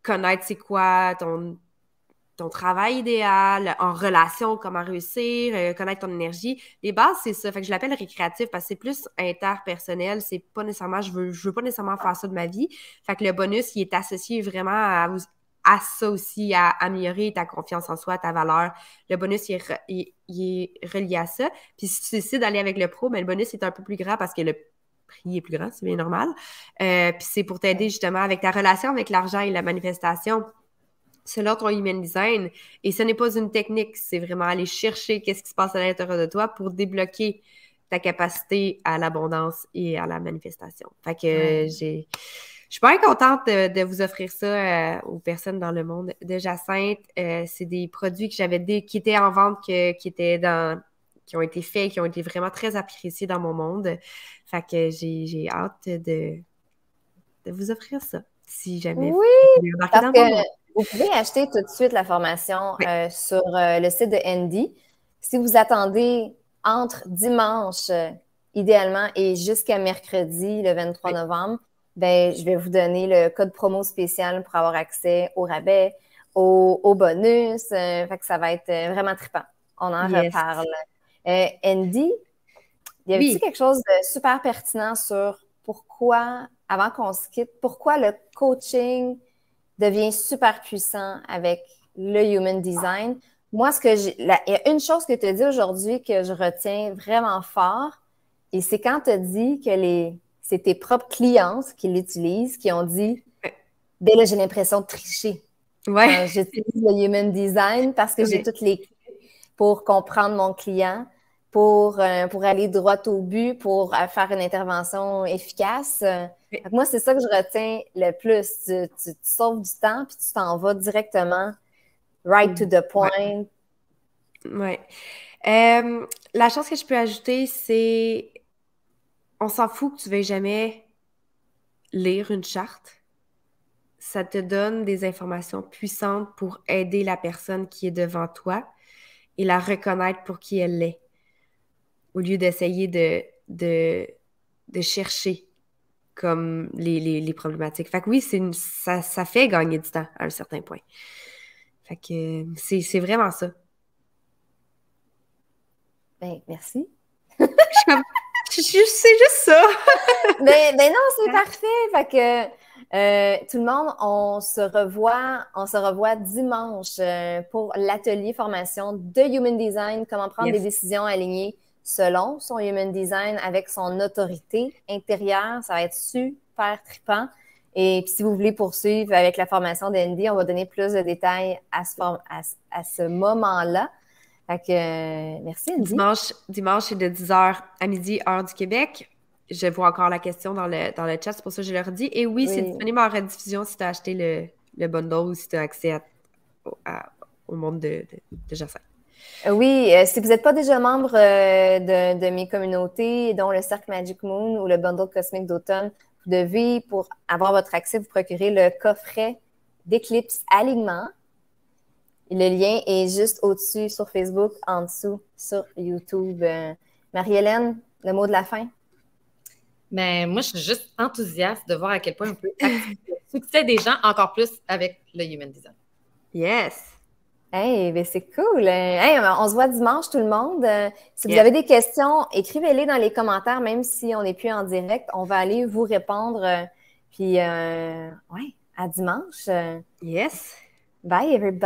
connaître c'est quoi ton, ton travail idéal, en relation, comment réussir, connaître ton énergie. Les bases, c'est ça. Fait que je l'appelle récréatif parce que c'est plus interpersonnel. C'est pas nécessairement, je veux, veux pas nécessairement faire ça de ma vie. Fait que le bonus, il est associé vraiment à, vous à ça aussi, à améliorer ta confiance en soi, ta valeur. Le bonus, il est, relié à ça. Puis si tu décides d'aller avec le pro, mais ben, le bonus est un peu plus grand parce que le prix est plus grand, c'est bien normal. Euh, puis c'est pour t'aider justement avec ta relation avec l'argent et la manifestation selon ton human design. Et ce n'est pas une technique, c'est vraiment aller chercher qu'est-ce qui se passe à l'intérieur de toi pour débloquer ta capacité à l'abondance et à la manifestation. Fait que j'ai je suis bien contente de, vous offrir ça euh, aux personnes dans le monde de Jacinthe. Euh, c'est des produits que j'avais qui étaient en vente, qui étaient dans qui ont été faits, qui ont été vraiment très appréciés dans mon monde. Fait que j'ai hâte de, vous offrir ça, si jamais oui, vous parce dans Vous pouvez acheter tout de suite la formation euh, sur le site de Andy. Si vous attendez entre dimanche idéalement, et jusqu'à mercredi, le 23 novembre, ben, je vais vous donner le code promo spécial pour avoir accès au rabais, au, bonus. Euh, fait ça va être euh, vraiment trippant. On en reparle. Euh, Andy, y avait-il quelque chose de super pertinent sur pourquoi, avant qu'on se quitte, pourquoi le coaching devient super puissant avec le human design? Moi, ce que il y a une chose que tu as dit aujourd'hui que je retiens vraiment fort, et c'est quand tu as dit que les c'est tes propres clients qui l'utilisent, qui ont dit ben là, j'ai l'impression de tricher. Ouais. J'utilise le human design parce que j'ai toutes les clés pour comprendre mon client, pour, euh, pour aller droit au but, pour euh, faire une intervention efficace. Euh, moi, c'est ça que je retiens le plus. Tu, sauves du temps puis tu t'en vas directement right to the point. Oui. Ouais. la chose que je peux ajouter, c'est on s'en fout que tu veuilles jamais lire une charte. Ça te donne des informations puissantes pour aider la personne qui est devant toi et la reconnaître pour qui elle est, au lieu d'essayer de, de, chercher comme les, problématiques. Fait que oui, ça, fait gagner du temps à un certain point. Fait que c'est vraiment ça. Ben, merci. <laughs> c'est juste ça. Mais <laughs> ben, ben non, c'est parfait. Fait que. Euh, tout le monde, on se revoit, on se revoit dimanche euh, pour l'atelier formation de Human Design, comment prendre des décisions alignées selon son Human Design avec son autorité intérieure. Ça va être super trippant. Et puis, si vous voulez poursuivre avec la formation d'Andy, on va donner plus de détails à ce, à ce moment-là. Euh, merci, Dimanche, dimanche, c'est de 10h à midi, heure du Québec. Je vois encore la question dans le, dans le chat, c'est pour ça que je leur dis. Et oui, c'est disponible en rediffusion si tu as acheté le, le bundle ou si tu as accès au monde de, de, euh, Oui, euh, si vous n'êtes pas déjà membre de, de, mes communautés, dont le Cercle Magic Moon ou le Bundle Cosmique d'automne, vous devez, pour avoir votre accès, vous procurer le coffret d'éclipse alignement le lien est juste au-dessus sur Facebook, en dessous sur YouTube. Euh, Marie-Hélène, le mot de la fin? Mais ben, moi, je suis juste enthousiaste de voir à quel point on peut <laughs> succès des gens encore plus avec le Human Design. Yes! Hey, ben, c'est cool. on se voit dimanche, tout le monde. Euh, si vous avez des questions, écrivez-les dans les commentaires, même si on n'est plus en direct. On va aller vous répondre. Euh, puis, oui, à dimanche. Yes. Bye, everybody.